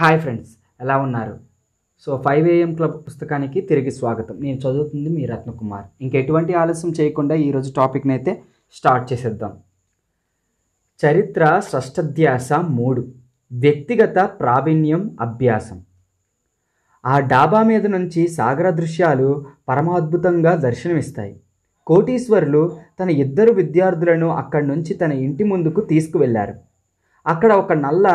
hi friends ఎలా ఉన్నారు so five AM club పుస్తకానికి తిరిగి స్వాగతం నేను చదువుతుంది మీ రత్నకుమార్ ఇంకెటువంటి ఆలస్యం చేయకుండా ఈరోజు టాపిక్ని అయితే స్టార్ట్ చేసేద్దాం చరిత్ర షష్టధ్యాస మూడు వ్యక్తిగత ప్రావీణ్యం అభ్యాసం ఆ డాబా మీద నుంచి సాగర దృశ్యాలు పరమాద్భుతంగా దర్శనమిస్తాయి కోటీశ్వరులు తన ఇద్దరు విద్యార్థులను అక్కడి నుంచి తన ఇంటి ముందుకు తీసుకువెళ్లారు అక్కడ ఒక నల్ల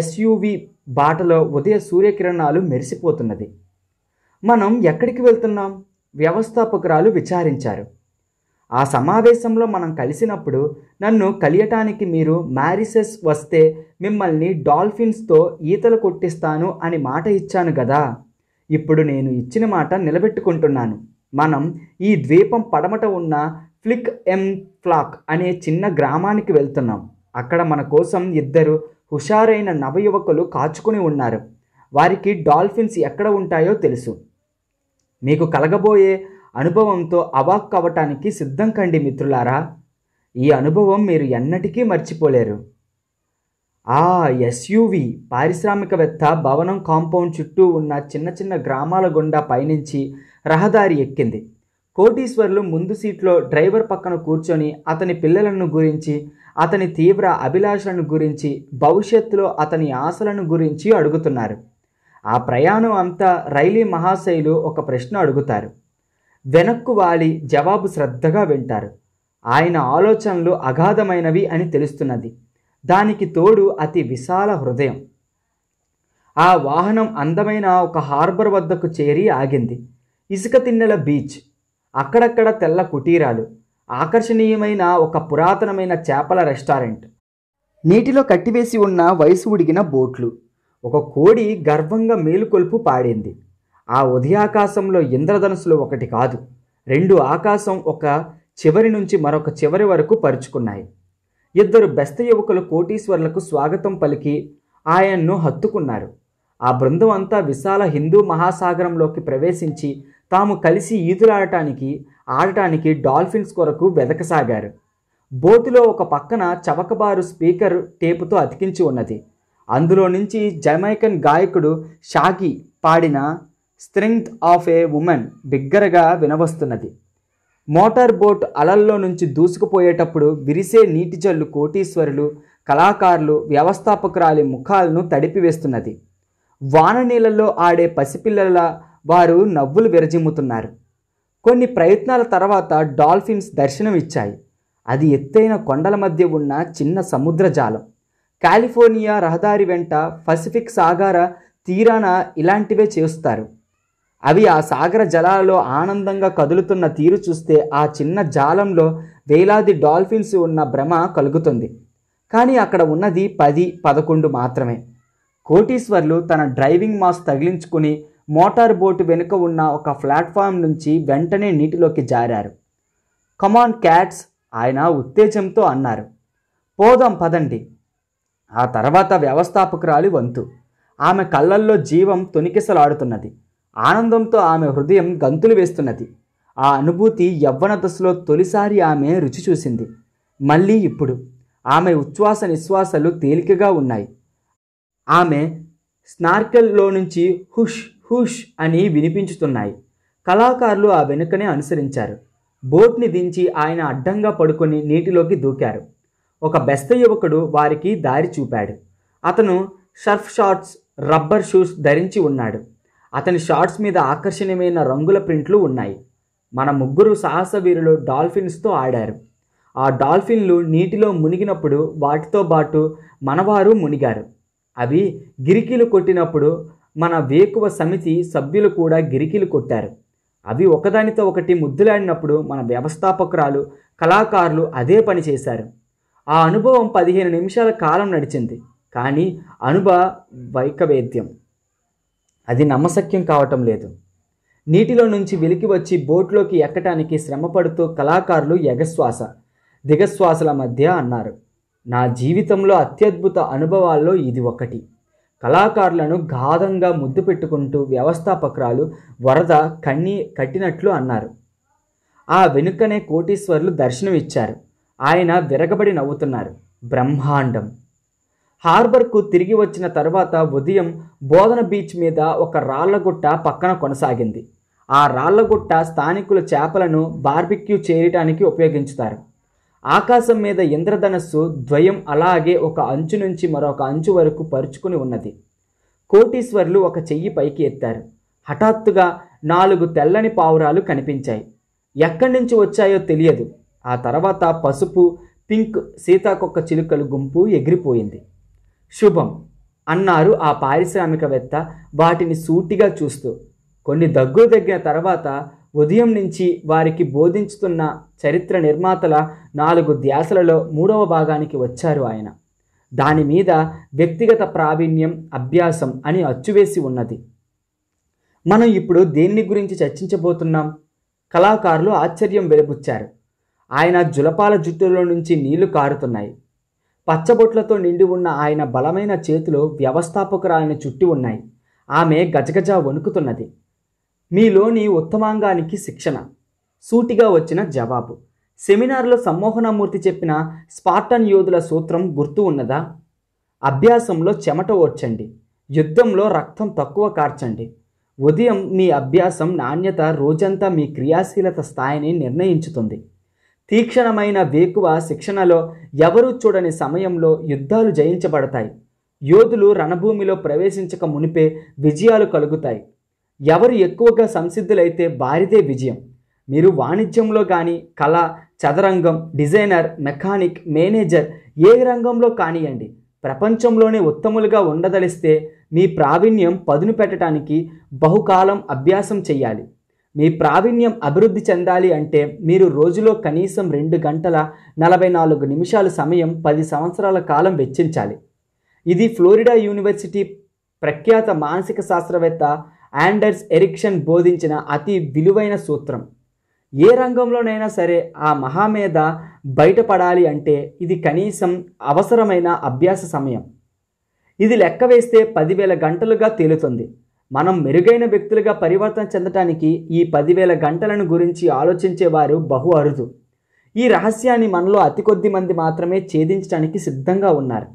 ఎస్యూవి బాటలో ఉదయ సూర్యకిరణాలు మెరిసిపోతున్నది మనం ఎక్కడికి వెళ్తున్నాం వ్యవస్థాపకురాలు విచారించారు ఆ సమావేశంలో మనం కలిసినప్పుడు నన్ను కలియటానికి మీరు మ్యారిసెస్ వస్తే మిమ్మల్ని డాల్ఫిన్స్తో ఈతలు కొట్టిస్తాను అని మాట ఇచ్చాను గదా ఇప్పుడు నేను ఇచ్చిన మాట నిలబెట్టుకుంటున్నాను మనం ఈ ద్వీపం పడమట ఉన్న ఫ్లిక్ ఎం ఫ్లాక్ అనే చిన్న గ్రామానికి వెళ్తున్నాం అక్కడ మన కోసం ఇద్దరు హుషారైన నవయువకులు కాచుకుని ఉన్నారు వారికి డాల్ఫిన్స్ ఎక్కడ ఉంటాయో తెలుసు మీకు కలగబోయే అనుభవంతో అవాక్ అవ్వటానికి సిద్ధం కండి మిత్రులారా ఈ అనుభవం మీరు ఎన్నటికీ మర్చిపోలేరు ఆ ఎస్యూవి పారిశ్రామికవేత్త భవనం కాంపౌండ్ చుట్టూ ఉన్న చిన్న చిన్న గ్రామాల గుండా పయనించి రహదారి ఎక్కింది కోటీశ్వర్లు ముందు సీట్లో డ్రైవర్ పక్కన కూర్చొని అతని పిల్లలను గురించి అతని తీవ్ర అభిలాషలను గురించి భవిష్యత్తులో అతని ఆశలను గురించి అడుగుతున్నారు ఆ ప్రయాణం అంతా రైలీ మహాశైలు ఒక ప్రశ్న అడుగుతారు వెనక్కు వాలి జవాబు శ్రద్ధగా వింటారు ఆయన ఆలోచనలు అగాధమైనవి అని తెలుస్తున్నది దానికి తోడు అతి విశాల హృదయం ఆ వాహనం అందమైన ఒక హార్బర్ వద్దకు చేరి ఆగింది ఇసుక తిన్నెల బీచ్ అక్కడక్కడ తెల్ల కుటీరాలు ఆకర్షణీయమైన ఒక పురాతనమైన చేపల రెస్టారెంట్ నీటిలో కట్టివేసి ఉన్న వయసు ఉడిగిన బోట్లు ఒక కోడి గర్వంగా మేలుకొల్పు పాడింది ఆ ఉదయాకాశంలో ఇంద్రధనుసులు ఒకటి కాదు రెండు ఆకాశం ఒక చివరి నుంచి మరొక చివరి వరకు పరుచుకున్నాయి ఇద్దరు బెస్త యువకులు కోటీశ్వర్లకు స్వాగతం పలికి ఆయన్ను హత్తుకున్నారు ఆ బృందం అంతా విశాల హిందూ మహాసాగరంలోకి ప్రవేశించి తాము కలిసి ఈదులాడటానికి ఆడటానికి డాల్ఫిన్స్ కొరకు వెదకసాగారు బోతులో ఒక పక్కన చవకబారు స్పీకర్ టేపుతో అతికించి ఉన్నది అందులో నుంచి జమైకన్ గాయకుడు షాగి పాడిన స్ట్రెంగ్త్ ఆఫ్ ఏ ఉమెన్ బిగ్గరగా వినవస్తున్నది మోటార్ బోట్ అలల్లో నుంచి దూసుకుపోయేటప్పుడు విరిసే నీటి జల్లు కోటీశ్వరులు కళాకారులు వ్యవస్థాపకురాలి ముఖాలను తడిపివేస్తున్నది వాన నీళ్ళల్లో ఆడే పసిపిల్లల వారు నవ్వులు విరజిమ్ముతున్నారు కొన్ని ప్రయత్నాల తర్వాత డాల్ఫిన్స్ దర్శనమిచ్చాయి అది ఎత్తైన కొండల మధ్య ఉన్న చిన్న సముద్ర జాలం కాలిఫోర్నియా రహదారి వెంట పసిఫిక్ సాగర తీరాన ఇలాంటివే చేస్తారు అవి ఆ సాగర జలాలలో ఆనందంగా కదులుతున్న తీరు చూస్తే ఆ చిన్న జాలంలో వేలాది డాల్ఫిన్స్ ఉన్న భ్రమ కలుగుతుంది కానీ అక్కడ ఉన్నది పది పదకొండు మాత్రమే కోటీశ్వర్లు తన డ్రైవింగ్ మాస్ తగిలించుకుని మోటార్ బోటు వెనుక ఉన్న ఒక ప్లాట్ఫామ్ నుంచి వెంటనే నీటిలోకి జారారు కమాన్ క్యాట్స్ ఆయన ఉత్తేజంతో అన్నారు పోదాం పదండి ఆ తర్వాత వ్యవస్థాపకురాలి వంతు ఆమె కళ్ళల్లో జీవం తొనికిసలాడుతున్నది ఆనందంతో ఆమె హృదయం గంతులు వేస్తున్నది ఆ అనుభూతి యవ్వన దశలో తొలిసారి ఆమె రుచి చూసింది మళ్ళీ ఇప్పుడు ఆమె ఉచ్ఛ్వాస నిశ్వాసలు తేలికగా ఉన్నాయి ఆమె స్నార్కెల్లో నుంచి హుష్ హుష్ అని వినిపించుతున్నాయి కళాకారులు ఆ వెనుకనే అనుసరించారు బోట్ని దించి ఆయన అడ్డంగా పడుకొని నీటిలోకి దూకారు ఒక బెస్త యువకుడు వారికి దారి చూపాడు అతను షర్ఫ్ షార్ట్స్ రబ్బర్ షూస్ ధరించి ఉన్నాడు అతని షార్ట్స్ మీద ఆకర్షణీయమైన రంగుల ప్రింట్లు ఉన్నాయి మన ముగ్గురు సాహసవీరులు డాల్ఫిన్స్తో ఆడారు ఆ డాల్ఫిన్లు నీటిలో మునిగినప్పుడు వాటితో పాటు మనవారు మునిగారు అవి గిరికీలు కొట్టినప్పుడు మన వేకువ సమితి సభ్యులు కూడా గిరికిలు కొట్టారు అవి ఒకదానితో ఒకటి ముద్దులాడినప్పుడు మన వ్యవస్థాపకురాలు కళాకారులు అదే పని చేశారు ఆ అనుభవం పదిహేను నిమిషాల కాలం నడిచింది కానీ అనుభ వైకవేద్యం అది నమ్మశక్యం కావటం లేదు నీటిలో నుంచి వెలికి వచ్చి బోట్లోకి ఎక్కటానికి శ్రమపడుతూ కళాకారులు ఎగశ్వాస దిగశ్వాసల మధ్య అన్నారు నా జీవితంలో అత్యద్భుత అనుభవాల్లో ఇది ఒకటి కళాకారులను గాఢంగా ముద్దు పెట్టుకుంటూ వ్యవస్థాపకురాలు వరద కన్నీ కట్టినట్లు అన్నారు ఆ వెనుకనే కోటీశ్వర్లు దర్శనమిచ్చారు ఆయన విరగబడి నవ్వుతున్నారు బ్రహ్మాండం హార్బర్కు తిరిగి వచ్చిన తర్వాత ఉదయం బోధన బీచ్ మీద ఒక రాళ్లగుట్ట పక్కన కొనసాగింది ఆ రాళ్లగుట్ట స్థానికుల చేపలను బార్బిక్యూ చేయటానికి ఉపయోగించుతారు ఆకాశం మీద ఇంద్రధనస్సు ద్వయం అలాగే ఒక అంచు నుంచి మరొక అంచు వరకు పరుచుకుని ఉన్నది కోటీశ్వర్లు ఒక చెయ్యి పైకి ఎత్తారు హఠాత్తుగా నాలుగు తెల్లని పావురాలు కనిపించాయి ఎక్కడి నుంచి వచ్చాయో తెలియదు ఆ తర్వాత పసుపు పింక్ సీతాకొక్క చిలుకలు గుంపు ఎగిరిపోయింది శుభం అన్నారు ఆ పారిశ్రామికవేత్త వాటిని సూటిగా చూస్తూ కొన్ని దగ్గు తగ్గిన తర్వాత ఉదయం నుంచి వారికి బోధించుతున్న చరిత్ర నిర్మాతల నాలుగు ధ్యాసలలో మూడవ భాగానికి వచ్చారు ఆయన దాని మీద వ్యక్తిగత ప్రావీణ్యం అభ్యాసం అని అచ్చువేసి ఉన్నది మనం ఇప్పుడు దేన్ని గురించి చర్చించబోతున్నాం కళాకారులు ఆశ్చర్యం వెలుపుచ్చారు ఆయన జులపాల జుట్టులో నుంచి నీళ్లు కారుతున్నాయి పచ్చబొట్లతో నిండి ఉన్న ఆయన బలమైన చేతులు వ్యవస్థాపకురాలని చుట్టి ఉన్నాయి ఆమె గజగజ వణుకుతున్నది మీలోని ఉత్తమాంగానికి శిక్షణ సూటిగా వచ్చిన జవాబు సెమినార్లో సమ్మోహనమూర్తి చెప్పిన స్పార్టన్ యోధుల సూత్రం గుర్తు ఉన్నదా అభ్యాసంలో చెమట ఓడ్చండి యుద్ధంలో రక్తం తక్కువ కార్చండి ఉదయం మీ అభ్యాసం నాణ్యత రోజంతా మీ క్రియాశీలత స్థాయిని నిర్ణయించుతుంది తీక్షణమైన వేకువ శిక్షణలో ఎవరూ చూడని సమయంలో యుద్ధాలు జయించబడతాయి యోధులు రణభూమిలో ప్రవేశించక మునిపే విజయాలు కలుగుతాయి ఎవరు ఎక్కువగా సంసిద్ధులైతే వారిదే విజయం మీరు వాణిజ్యంలో కానీ కళ చదరంగం డిజైనర్ మెకానిక్ మేనేజర్ ఏ రంగంలో కానివ్వండి ప్రపంచంలోనే ఉత్తములుగా ఉండదలిస్తే మీ ప్రావీణ్యం పదును పెట్టడానికి బహుకాలం అభ్యాసం చేయాలి మీ ప్రావీణ్యం అభివృద్ధి చెందాలి అంటే మీరు రోజులో కనీసం రెండు గంటల నలభై నాలుగు నిమిషాల సమయం పది సంవత్సరాల కాలం వెచ్చించాలి ఇది ఫ్లోరిడా యూనివర్సిటీ ప్రఖ్యాత మానసిక శాస్త్రవేత్త ఆండర్స్ ఎరిక్షన్ బోధించిన అతి విలువైన సూత్రం ఏ రంగంలోనైనా సరే ఆ మహామేధ బయటపడాలి అంటే ఇది కనీసం అవసరమైన అభ్యాస సమయం ఇది లెక్క వేస్తే పదివేల గంటలుగా తేలుతుంది మనం మెరుగైన వ్యక్తులుగా పరివర్తన చెందటానికి ఈ పదివేల గంటలను గురించి ఆలోచించేవారు బహు అరుదు ఈ రహస్యాన్ని మనలో అతి కొద్ది మంది మాత్రమే ఛేదించడానికి సిద్ధంగా ఉన్నారు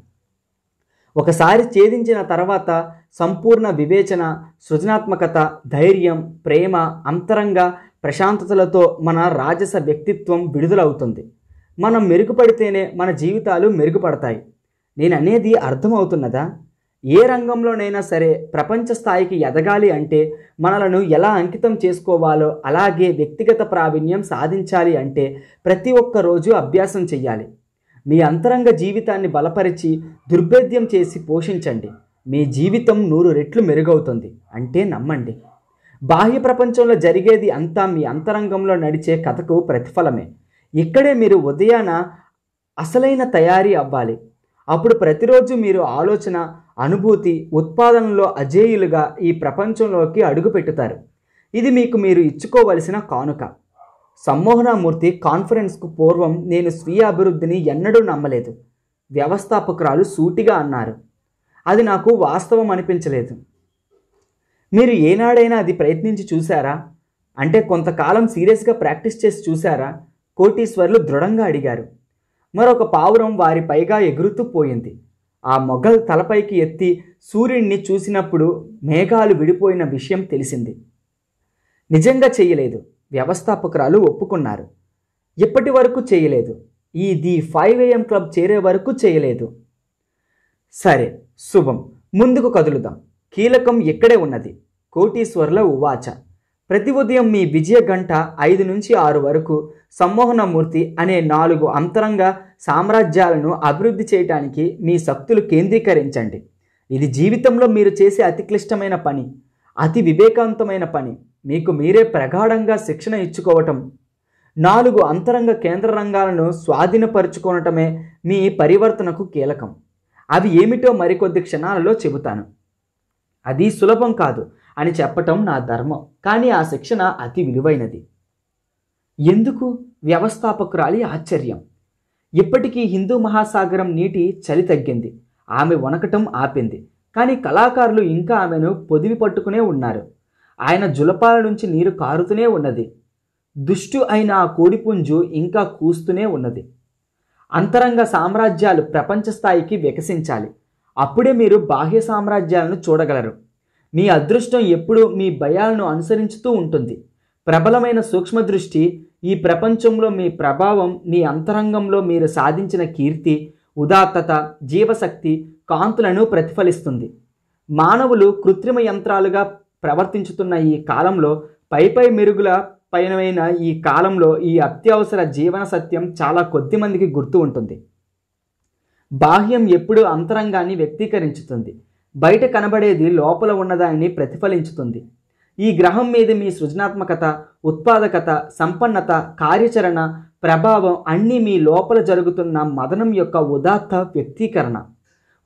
ఒకసారి ఛేదించిన తర్వాత సంపూర్ణ వివేచన సృజనాత్మకత ధైర్యం ప్రేమ అంతరంగ ప్రశాంతతలతో మన రాజస వ్యక్తిత్వం విడుదలవుతుంది మనం మెరుగుపడితేనే మన జీవితాలు మెరుగుపడతాయి నేను అనేది అర్థమవుతున్నదా ఏ రంగంలోనైనా సరే ప్రపంచ స్థాయికి ఎదగాలి అంటే మనలను ఎలా అంకితం చేసుకోవాలో అలాగే వ్యక్తిగత ప్రావీణ్యం సాధించాలి అంటే ప్రతి ఒక్క రోజు అభ్యాసం చెయ్యాలి మీ అంతరంగ జీవితాన్ని బలపరిచి దుర్భేద్యం చేసి పోషించండి మీ జీవితం నూరు రెట్లు మెరుగవుతుంది అంటే నమ్మండి బాహ్య ప్రపంచంలో జరిగేది అంతా మీ అంతరంగంలో నడిచే కథకు ప్రతిఫలమే ఇక్కడే మీరు ఉదయాన అసలైన తయారీ అవ్వాలి అప్పుడు ప్రతిరోజు మీరు ఆలోచన అనుభూతి ఉత్పాదనలో అజేయులుగా ఈ ప్రపంచంలోకి అడుగుపెట్టుతారు ఇది మీకు మీరు ఇచ్చుకోవలసిన కానుక సమ్మోహనామూర్తి కాన్ఫరెన్స్కు పూర్వం నేను స్వీయ అభివృద్ధిని ఎన్నడూ నమ్మలేదు వ్యవస్థాపకురాలు సూటిగా అన్నారు అది నాకు వాస్తవం అనిపించలేదు మీరు ఏనాడైనా అది ప్రయత్నించి చూశారా అంటే కొంతకాలం సీరియస్గా ప్రాక్టీస్ చేసి చూశారా కోటీశ్వర్లు దృఢంగా అడిగారు మరొక పావురం వారి పైగా ఎగురుతూ పోయింది ఆ మొఘల్ తలపైకి ఎత్తి సూర్యుడిని చూసినప్పుడు మేఘాలు విడిపోయిన విషయం తెలిసింది నిజంగా చేయలేదు వ్యవస్థాపకురాలు ఒప్పుకున్నారు ఇప్పటి వరకు చేయలేదు ఈ ది ఫైవ్ ఏఎం క్లబ్ చేరే వరకు చేయలేదు సరే శుభం ముందుకు కదులుదాం కీలకం ఇక్కడే ఉన్నది కోటీశ్వర్ల ఉవాచ ప్రతి ఉదయం మీ విజయ గంట ఐదు నుంచి ఆరు వరకు సమ్మోహనమూర్తి అనే నాలుగు అంతరంగ సామ్రాజ్యాలను అభివృద్ధి చేయటానికి మీ శక్తులు కేంద్రీకరించండి ఇది జీవితంలో మీరు చేసే అతి క్లిష్టమైన పని అతి వివేకవంతమైన పని మీకు మీరే ప్రగాఢంగా శిక్షణ ఇచ్చుకోవటం నాలుగు అంతరంగ కేంద్ర రంగాలను స్వాధీనపరుచుకోవటమే మీ పరివర్తనకు కీలకం అవి ఏమిటో మరికొద్ది క్షణాలలో చెబుతాను అది సులభం కాదు అని చెప్పటం నా ధర్మం కానీ ఆ శిక్షణ అతి విలువైనది ఎందుకు వ్యవస్థాపకురాలి ఆశ్చర్యం ఇప్పటికీ హిందూ మహాసాగరం నీటి చలి తగ్గింది ఆమె వణకటం ఆపింది కానీ కళాకారులు ఇంకా ఆమెను పొదివి పట్టుకునే ఉన్నారు ఆయన జులపాల నుంచి నీరు కారుతూనే ఉన్నది దుష్టు అయిన ఆ కోడిపుంజు ఇంకా కూస్తూనే ఉన్నది అంతరంగ సామ్రాజ్యాలు ప్రపంచ స్థాయికి వికసించాలి అప్పుడే మీరు బాహ్య సామ్రాజ్యాలను చూడగలరు మీ అదృష్టం ఎప్పుడూ మీ భయాలను అనుసరించుతూ ఉంటుంది ప్రబలమైన సూక్ష్మ దృష్టి ఈ ప్రపంచంలో మీ ప్రభావం మీ అంతరంగంలో మీరు సాధించిన కీర్తి ఉదాత్తత జీవశక్తి కాంతులను ప్రతిఫలిస్తుంది మానవులు కృత్రిమ యంత్రాలుగా ప్రవర్తించుతున్న ఈ కాలంలో పైపై మెరుగుల పైనమైన ఈ కాలంలో ఈ అత్యవసర జీవన సత్యం చాలా కొద్ది మందికి గుర్తు ఉంటుంది బాహ్యం ఎప్పుడు అంతరంగాన్ని వ్యక్తీకరించుతుంది బయట కనబడేది లోపల ఉన్నదాన్ని ప్రతిఫలించుతుంది ఈ గ్రహం మీద మీ సృజనాత్మకత ఉత్పాదకత సంపన్నత కార్యాచరణ ప్రభావం అన్నీ మీ లోపల జరుగుతున్న మదనం యొక్క ఉదాత్త వ్యక్తీకరణ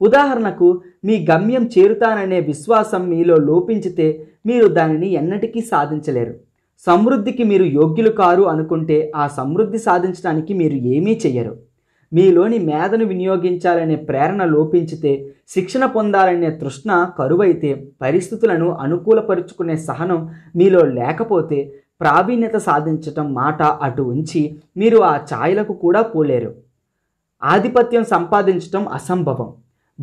ఉదాహరణకు మీ గమ్యం చేరుతాననే విశ్వాసం మీలో లోపించితే మీరు దానిని ఎన్నటికీ సాధించలేరు సమృద్ధికి మీరు యోగ్యులు కారు అనుకుంటే ఆ సమృద్ధి సాధించడానికి మీరు ఏమీ చెయ్యరు మీలోని మేధను వినియోగించాలనే ప్రేరణ లోపించితే శిక్షణ పొందాలనే తృష్ణ కరువైతే పరిస్థితులను అనుకూలపరుచుకునే సహనం మీలో లేకపోతే ప్రావీణ్యత సాధించటం మాట అటు ఉంచి మీరు ఆ ఛాయలకు కూడా పోలేరు ఆధిపత్యం సంపాదించటం అసంభవం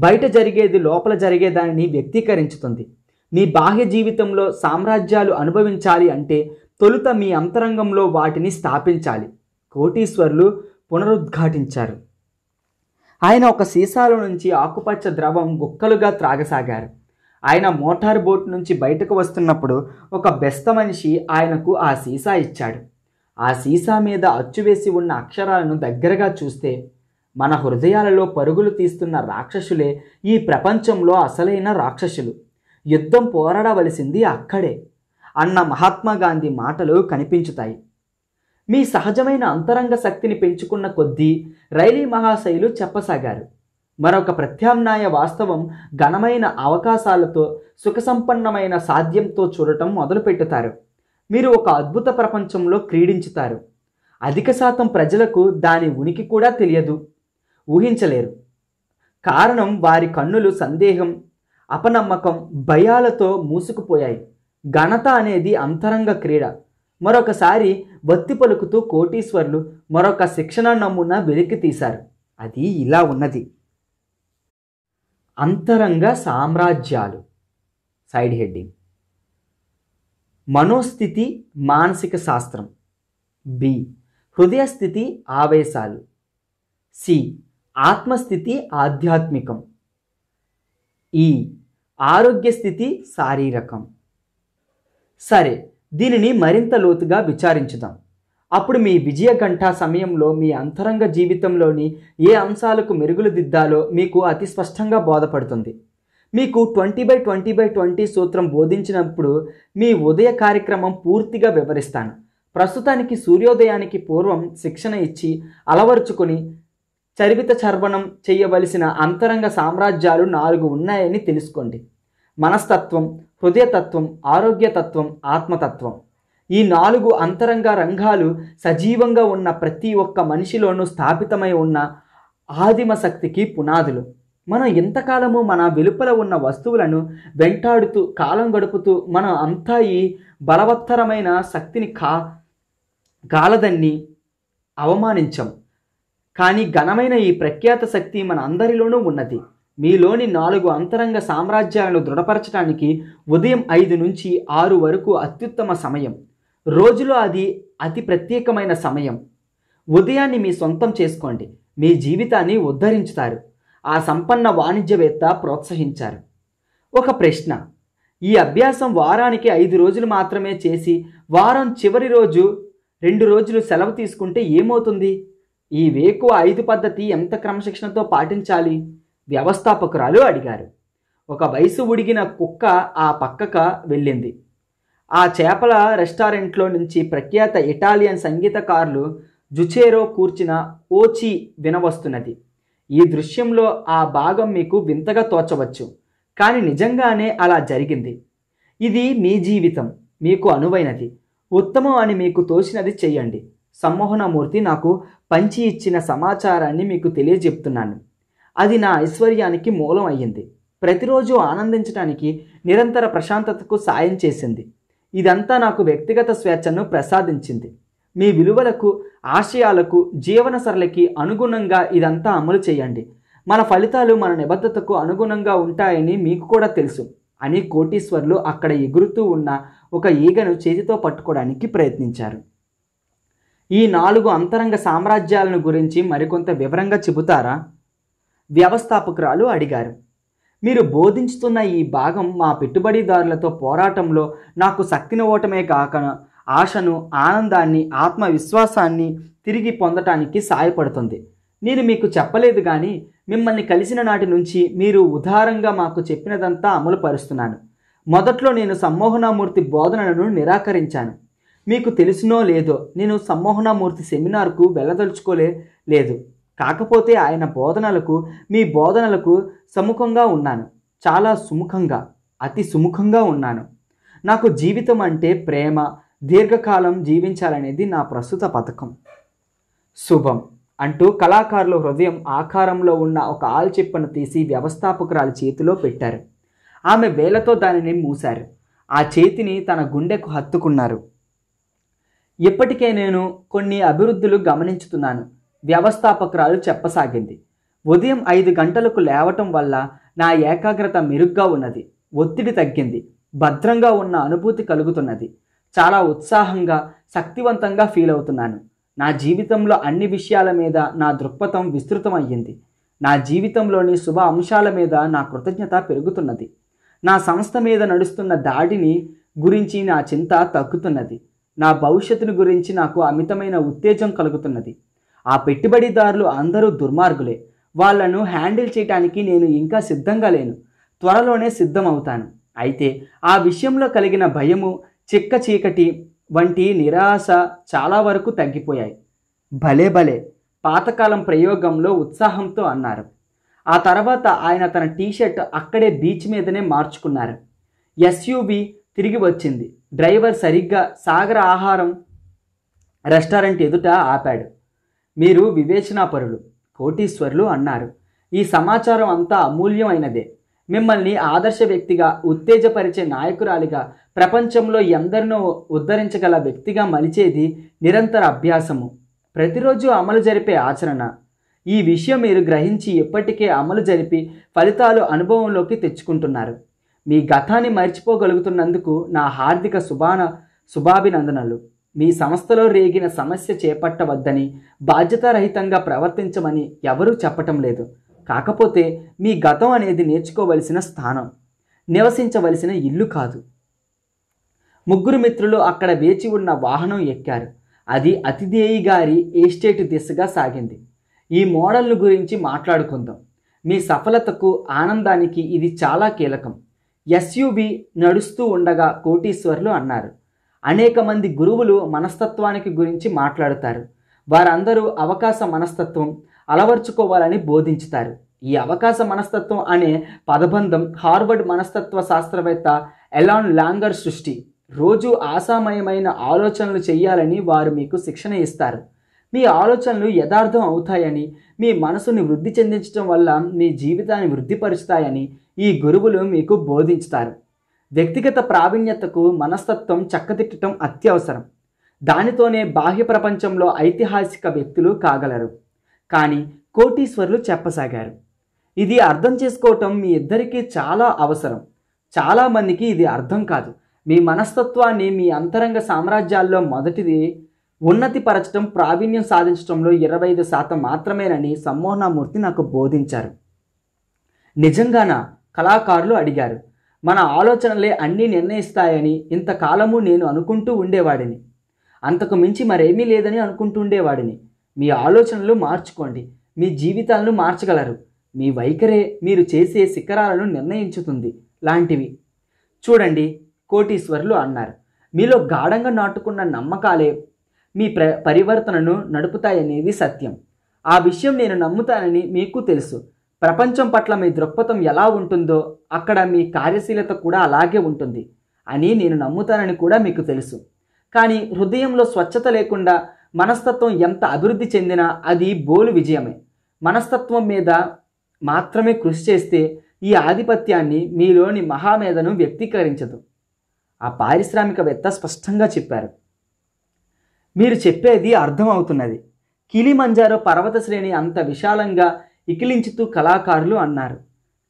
బయట జరిగేది లోపల జరిగేదాన్ని వ్యక్తీకరించుతుంది మీ బాహ్య జీవితంలో సామ్రాజ్యాలు అనుభవించాలి అంటే తొలుత మీ అంతరంగంలో వాటిని స్థాపించాలి కోటీశ్వర్లు పునరుద్ఘాటించారు ఆయన ఒక సీసాలో నుంచి ఆకుపచ్చ ద్రవం గుక్కలుగా త్రాగసాగారు ఆయన మోటార్ బోట్ నుంచి బయటకు వస్తున్నప్పుడు ఒక బెస్త మనిషి ఆయనకు ఆ సీసా ఇచ్చాడు ఆ సీసా మీద అచ్చువేసి ఉన్న అక్షరాలను దగ్గరగా చూస్తే మన హృదయాలలో పరుగులు తీస్తున్న రాక్షసులే ఈ ప్రపంచంలో అసలైన రాక్షసులు యుద్ధం పోరాడవలసింది అక్కడే అన్న మహాత్మా గాంధీ మాటలు కనిపించుతాయి మీ సహజమైన అంతరంగ శక్తిని పెంచుకున్న కొద్దీ రైలీ మహాశైలు చెప్పసాగారు మరొక ప్రత్యామ్నాయ వాస్తవం ఘనమైన అవకాశాలతో సుఖసంపన్నమైన సాధ్యంతో చూడటం మొదలుపెట్టుతారు మీరు ఒక అద్భుత ప్రపంచంలో క్రీడించుతారు అధిక శాతం ప్రజలకు దాని ఉనికి కూడా తెలియదు ఊహించలేరు కారణం వారి కన్నులు సందేహం అపనమ్మకం భయాలతో మూసుకుపోయాయి ఘనత అనేది అంతరంగ క్రీడ మరొకసారి బత్తి పలుకుతూ కోటీశ్వర్లు మరొక శిక్షణ నమూనా వెలికి తీశారు అది ఇలా ఉన్నది అంతరంగ సామ్రాజ్యాలు సైడ్ హెడ్డింగ్ మనోస్థితి మానసిక శాస్త్రం బి హృదయస్థితి ఆవేశాలు సి ఆత్మస్థితి ఆధ్యాత్మికం ఈ ఆరోగ్య స్థితి శారీరకం సరే దీనిని మరింత లోతుగా విచారించుదాం అప్పుడు మీ విజయ ఘంటా సమయంలో మీ అంతరంగ జీవితంలోని ఏ అంశాలకు మెరుగులు దిద్దాలో మీకు అతి స్పష్టంగా బోధపడుతుంది మీకు twenty by twenty by twenty సూత్రం బోధించినప్పుడు మీ ఉదయ కార్యక్రమం పూర్తిగా వివరిస్తాను ప్రస్తుతానికి సూర్యోదయానికి పూర్వం శిక్షణ ఇచ్చి అలవరుచుకొని చరివిత చర్వణం చేయవలసిన అంతరంగ సామ్రాజ్యాలు నాలుగు ఉన్నాయని తెలుసుకోండి మనస్తత్వం హృదయతత్వం ఆరోగ్యతత్వం ఆత్మతత్వం ఈ నాలుగు అంతరంగ రంగాలు సజీవంగా ఉన్న ప్రతి ఒక్క మనిషిలోనూ స్థాపితమై ఉన్న ఆదిమ శక్తికి పునాదులు మనం ఎంతకాలము మన వెలుపల ఉన్న వస్తువులను వెంటాడుతూ కాలం గడుపుతూ మనం అంతా ఈ బలవత్తరమైన శక్తిని కా కాలదన్ని అవమానించం కానీ ఘనమైన ఈ ప్రఖ్యాత శక్తి మన అందరిలోనూ ఉన్నది మీలోని నాలుగు అంతరంగ సామ్రాజ్యాలను దృఢపరచడానికి ఉదయం ఐదు నుంచి ఆరు వరకు అత్యుత్తమ సమయం రోజులో అది అతి ప్రత్యేకమైన సమయం ఉదయాన్ని మీ సొంతం చేసుకోండి మీ జీవితాన్ని ఉద్ధరించుతారు ఆ సంపన్న వాణిజ్యవేత్త ప్రోత్సహించారు ఒక ప్రశ్న ఈ అభ్యాసం వారానికి ఐదు రోజులు మాత్రమే చేసి వారం చివరి రోజు రెండు రోజులు సెలవు తీసుకుంటే ఏమవుతుంది ఈ వేకు ఐదు పద్ధతి ఎంత క్రమశిక్షణతో పాటించాలి వ్యవస్థాపకురాలు అడిగారు ఒక వయసు ఉడిగిన కుక్క ఆ పక్కక వెళ్ళింది ఆ చేపల రెస్టారెంట్లో నుంచి ప్రఖ్యాత ఇటాలియన్ సంగీతకారులు జుచేరో కూర్చిన ఓచి వినవస్తున్నది ఈ దృశ్యంలో ఆ భాగం మీకు వింతగా తోచవచ్చు కానీ నిజంగానే అలా జరిగింది ఇది మీ జీవితం మీకు అనువైనది ఉత్తమం అని మీకు తోచినది చేయండి సమ్మోహనమూర్తి నాకు పంచి ఇచ్చిన సమాచారాన్ని మీకు తెలియజెప్తున్నాను అది నా ఐశ్వర్యానికి మూలం అయ్యింది ప్రతిరోజు ఆనందించడానికి నిరంతర ప్రశాంతతకు సాయం చేసింది ఇదంతా నాకు వ్యక్తిగత స్వేచ్ఛను ప్రసాదించింది మీ విలువలకు ఆశయాలకు జీవన సరళికి అనుగుణంగా ఇదంతా అమలు చేయండి మన ఫలితాలు మన నిబద్ధతకు అనుగుణంగా ఉంటాయని మీకు కూడా తెలుసు అని కోటీశ్వర్లు అక్కడ ఎగురుతూ ఉన్న ఒక ఈగను చేతితో పట్టుకోవడానికి ప్రయత్నించారు ఈ నాలుగు అంతరంగ సామ్రాజ్యాలను గురించి మరికొంత వివరంగా చెబుతారా వ్యవస్థాపకురాలు అడిగారు మీరు బోధించుతున్న ఈ భాగం మా పెట్టుబడిదారులతో పోరాటంలో నాకు శక్తిని ఓటమే కాక ఆశను ఆనందాన్ని ఆత్మవిశ్వాసాన్ని తిరిగి పొందటానికి సహాయపడుతుంది నేను మీకు చెప్పలేదు కానీ మిమ్మల్ని కలిసిన నాటి నుంచి మీరు ఉదారంగా మాకు చెప్పినదంతా అమలు పరుస్తున్నాను మొదట్లో నేను సమ్మోహనామూర్తి బోధనలను నిరాకరించాను మీకు తెలిసినో లేదో నేను సమ్మోహనమూర్తి సెమినార్కు వెళ్ళదలుచుకోలే లేదు కాకపోతే ఆయన బోధనలకు మీ బోధనలకు సముఖంగా ఉన్నాను చాలా సుముఖంగా అతి సుముఖంగా ఉన్నాను నాకు జీవితం అంటే ప్రేమ దీర్ఘకాలం జీవించాలనేది నా ప్రస్తుత పథకం శుభం అంటూ కళాకారులు హృదయం ఆకారంలో ఉన్న ఒక ఆల్చిప్పను తీసి వ్యవస్థాపకురాలి చేతిలో పెట్టారు ఆమె వేలతో దానిని మూశారు ఆ చేతిని తన గుండెకు హత్తుకున్నారు ఇప్పటికే నేను కొన్ని అభివృద్ధులు గమనించుతున్నాను వ్యవస్థాపకురాలు చెప్పసాగింది ఉదయం ఐదు గంటలకు లేవటం వల్ల నా ఏకాగ్రత మెరుగ్గా ఉన్నది ఒత్తిడి తగ్గింది భద్రంగా ఉన్న అనుభూతి కలుగుతున్నది చాలా ఉత్సాహంగా శక్తివంతంగా ఫీల్ అవుతున్నాను నా జీవితంలో అన్ని విషయాల మీద నా దృక్పథం విస్తృతమయ్యింది నా జీవితంలోని శుభ అంశాల మీద నా కృతజ్ఞత పెరుగుతున్నది నా సంస్థ మీద నడుస్తున్న దాడిని గురించి నా చింత తగ్గుతున్నది నా భవిష్యత్తును గురించి నాకు అమితమైన ఉత్తేజం కలుగుతున్నది ఆ పెట్టుబడిదారులు అందరూ దుర్మార్గులే వాళ్లను హ్యాండిల్ చేయడానికి నేను ఇంకా సిద్ధంగా లేను త్వరలోనే సిద్ధమవుతాను అయితే ఆ విషయంలో కలిగిన భయము చిక్క చీకటి వంటి నిరాశ చాలా వరకు తగ్గిపోయాయి భలే భలే పాతకాలం ప్రయోగంలో ఉత్సాహంతో అన్నారు ఆ తర్వాత ఆయన తన టీషర్ట్ అక్కడే బీచ్ మీదనే మార్చుకున్నారు ఎస్యూబీ తిరిగి వచ్చింది డ్రైవర్ సరిగ్గా సాగర ఆహారం రెస్టారెంట్ ఎదుట ఆపాడు మీరు వివేచనాపరులు కోటీశ్వర్లు అన్నారు ఈ సమాచారం అంతా అమూల్యమైనదే మిమ్మల్ని ఆదర్శ వ్యక్తిగా ఉత్తేజపరిచే నాయకురాలిగా ప్రపంచంలో ఎందరినో ఉద్ధరించగల వ్యక్తిగా మలిచేది నిరంతర అభ్యాసము ప్రతిరోజు అమలు జరిపే ఆచరణ ఈ విషయం మీరు గ్రహించి ఎప్పటికే అమలు జరిపి ఫలితాలు అనుభవంలోకి తెచ్చుకుంటున్నారు మీ గతాన్ని మర్చిపోగలుగుతున్నందుకు నా హార్దిక శుభాన శుభాభినందనలు మీ సంస్థలో రేగిన సమస్య చేపట్టవద్దని బాధ్యతారహితంగా ప్రవర్తించమని ఎవరూ చెప్పటం లేదు కాకపోతే మీ గతం అనేది నేర్చుకోవలసిన స్థానం నివసించవలసిన ఇల్లు కాదు ముగ్గురు మిత్రులు అక్కడ వేచి ఉన్న వాహనం ఎక్కారు అది అతిథేయి గారి ఎస్టేట్ దిశగా సాగింది ఈ మోడల్ గురించి మాట్లాడుకుందాం మీ సఫలతకు ఆనందానికి ఇది చాలా కీలకం ఎస్యూబి నడుస్తూ ఉండగా కోటీశ్వర్లు అన్నారు అనేక మంది గురువులు మనస్తత్వానికి గురించి మాట్లాడుతారు వారందరూ అవకాశ మనస్తత్వం అలవర్చుకోవాలని బోధించుతారు ఈ అవకాశ మనస్తత్వం అనే పదబంధం హార్వర్డ్ మనస్తత్వ శాస్త్రవేత్త ఎలాన్ లాంగర్ సృష్టి రోజు ఆశామయమైన ఆలోచనలు చేయాలని వారు మీకు శిక్షణ ఇస్తారు మీ ఆలోచనలు యథార్థం అవుతాయని మీ మనసుని వృద్ధి చెందించడం వల్ల మీ జీవితాన్ని వృద్ధిపరుస్తాయని ఈ గురువులు మీకు బోధించుతారు వ్యక్తిగత ప్రావీణ్యతకు మనస్తత్వం చక్కదిట్టడం అత్యవసరం దానితోనే బాహ్య ప్రపంచంలో ఐతిహాసిక వ్యక్తులు కాగలరు కానీ కోటీశ్వరులు చెప్పసాగారు ఇది అర్థం చేసుకోవటం మీ ఇద్దరికీ చాలా అవసరం చాలామందికి ఇది అర్థం కాదు మీ మనస్తత్వాన్ని మీ అంతరంగ సామ్రాజ్యాల్లో మొదటిది ఉన్నతి పరచడం ప్రావీణ్యం సాధించడంలో ఇరవై ఐదు శాతం మాత్రమేనని సమ్మోహనమూర్తి నాకు బోధించారు నిజంగానా కళాకారులు అడిగారు మన ఆలోచనలే అన్నీ నిర్ణయిస్తాయని ఇంతకాలము నేను అనుకుంటూ ఉండేవాడిని అంతకు మించి మరేమీ లేదని అనుకుంటూ ఉండేవాడిని మీ ఆలోచనలు మార్చుకోండి మీ జీవితాలను మార్చగలరు మీ వైఖరే మీరు చేసే శిఖరాలను నిర్ణయించుతుంది లాంటివి చూడండి కోటీశ్వర్లు అన్నారు మీలో గాఢంగా నాటుకున్న నమ్మకాలే మీ ప్ర పరివర్తనను నడుపుతాయనేది సత్యం ఆ విషయం నేను నమ్ముతానని మీకు తెలుసు ప్రపంచం పట్ల మీ దృక్పథం ఎలా ఉంటుందో అక్కడ మీ కార్యశీలత కూడా అలాగే ఉంటుంది అని నేను నమ్ముతానని కూడా మీకు తెలుసు కానీ హృదయంలో స్వచ్ఛత లేకుండా మనస్తత్వం ఎంత అభివృద్ధి చెందినా అది బోలు విజయమే మనస్తత్వం మీద మాత్రమే కృషి చేస్తే ఈ ఆధిపత్యాన్ని మీలోని మహామేధను వ్యక్తీకరించదు ఆ పారిశ్రామికవేత్త స్పష్టంగా చెప్పారు మీరు చెప్పేది అర్థమవుతున్నది కిలిమంజారో పర్వత శ్రేణి అంత విశాలంగా ఇకిలించుతూ కళాకారులు అన్నారు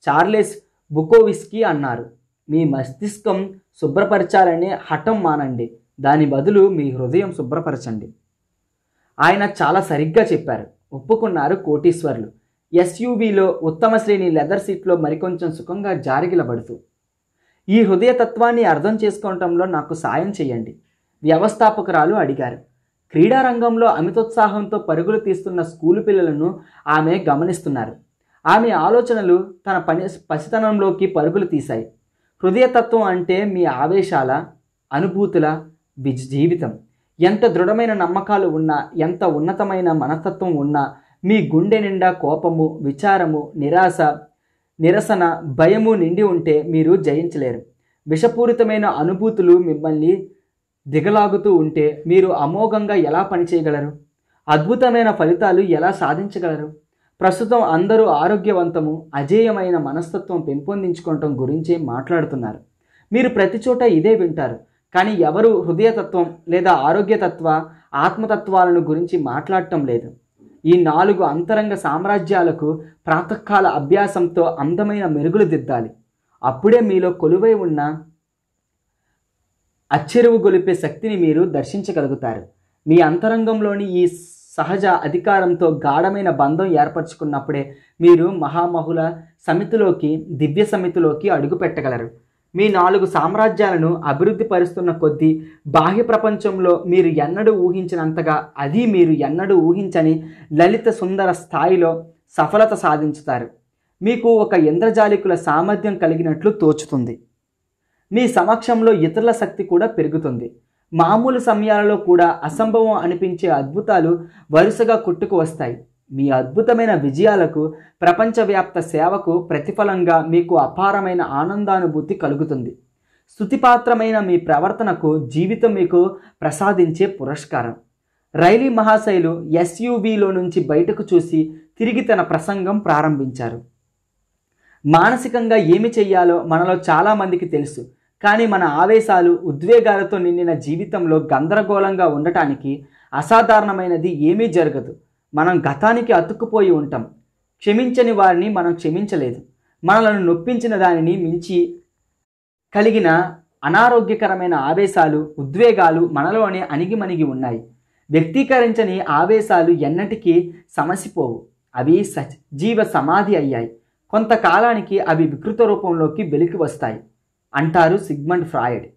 చార్లెస్ బుకోవిస్కీ అన్నారు మీ మస్తిష్కం శుభ్రపరచాలనే హఠం మానండి దాని బదులు మీ హృదయం శుభ్రపరచండి ఆయన చాలా సరిగ్గా చెప్పారు ఒప్పుకున్నారు కోటీశ్వర్లు ఎస్యూవీలో ఉత్తమ శ్రేణి లెదర్ సీట్లో మరికొంచెం సుఖంగా జారిగిలబడుతూ ఈ హృదయ తత్వాన్ని అర్థం చేసుకోవటంలో నాకు సాయం చేయండి వ్యవస్థాపకురాలు అడిగారు క్రీడారంగంలో అమితోత్సాహంతో పరుగులు తీస్తున్న స్కూలు పిల్లలను ఆమె గమనిస్తున్నారు ఆమె ఆలోచనలు తన పని పసితనంలోకి పరుగులు తీశాయి హృదయతత్వం అంటే మీ ఆవేశాల అనుభూతుల జీవితం ఎంత దృఢమైన నమ్మకాలు ఉన్నా ఎంత ఉన్నతమైన మనస్తత్వం ఉన్నా మీ గుండె నిండా కోపము విచారము నిరాశ నిరసన భయము నిండి ఉంటే మీరు జయించలేరు విషపూరితమైన అనుభూతులు మిమ్మల్ని దిగలాగుతూ ఉంటే మీరు అమోఘంగా ఎలా పనిచేయగలరు అద్భుతమైన ఫలితాలు ఎలా సాధించగలరు ప్రస్తుతం అందరూ ఆరోగ్యవంతము అజేయమైన మనస్తత్వం పెంపొందించుకోవటం గురించే మాట్లాడుతున్నారు మీరు ప్రతి చోట ఇదే వింటారు కానీ ఎవరు హృదయతత్వం లేదా ఆరోగ్యతత్వ ఆత్మతత్వాలను గురించి మాట్లాడటం లేదు ఈ నాలుగు అంతరంగ సామ్రాజ్యాలకు ప్రాతకాల అభ్యాసంతో అందమైన మెరుగులు దిద్దాలి అప్పుడే మీలో కొలువై ఉన్న అచ్చెరువు గొలిపే శక్తిని మీరు దర్శించగలుగుతారు మీ అంతరంగంలోని ఈ సహజ అధికారంతో గాఢమైన బంధం ఏర్పరచుకున్నప్పుడే మీరు మహామహుల సమితిలోకి దివ్య సమితిలోకి అడుగు పెట్టగలరు మీ నాలుగు సామ్రాజ్యాలను అభివృద్ధి పరుస్తున్న కొద్దీ బాహ్య ప్రపంచంలో మీరు ఎన్నడూ ఊహించినంతగా అది మీరు ఎన్నడూ ఊహించని లలిత సుందర స్థాయిలో సఫలత సాధించుతారు మీకు ఒక ఇంద్రజాలికుల సామర్థ్యం కలిగినట్లు తోచుతుంది మీ సమక్షంలో ఇతరుల శక్తి కూడా పెరుగుతుంది మామూలు సమయాలలో కూడా అసంభవం అనిపించే అద్భుతాలు వరుసగా కొట్టుకు వస్తాయి మీ అద్భుతమైన విజయాలకు ప్రపంచవ్యాప్త సేవకు ప్రతిఫలంగా మీకు అపారమైన ఆనందానుభూతి కలుగుతుంది స్థుతిపాత్రమైన మీ ప్రవర్తనకు జీవితం మీకు ప్రసాదించే పురస్కారం రైలీ మహాశైలు ఎస్యూవీలో నుంచి బయటకు చూసి తిరిగి తన ప్రసంగం ప్రారంభించారు మానసికంగా ఏమి చెయ్యాలో మనలో చాలామందికి తెలుసు కానీ మన ఆవేశాలు ఉద్వేగాలతో నిండిన జీవితంలో గందరగోళంగా ఉండటానికి అసాధారణమైనది ఏమీ జరగదు మనం గతానికి అతుక్కుపోయి ఉంటాం క్షమించని వారిని మనం క్షమించలేదు మనలను నొప్పించిన దానిని మించి కలిగిన అనారోగ్యకరమైన ఆవేశాలు ఉద్వేగాలు మనలోనే అణిగిమణిగి ఉన్నాయి వ్యక్తీకరించని ఆవేశాలు ఎన్నటికీ సమసిపోవు అవి సజీవ సమాధి అయ్యాయి కొంతకాలానికి అవి వికృత రూపంలోకి వెలికి వస్తాయి అంటారు సిగ్మండ్ ఫ్రాయిడ్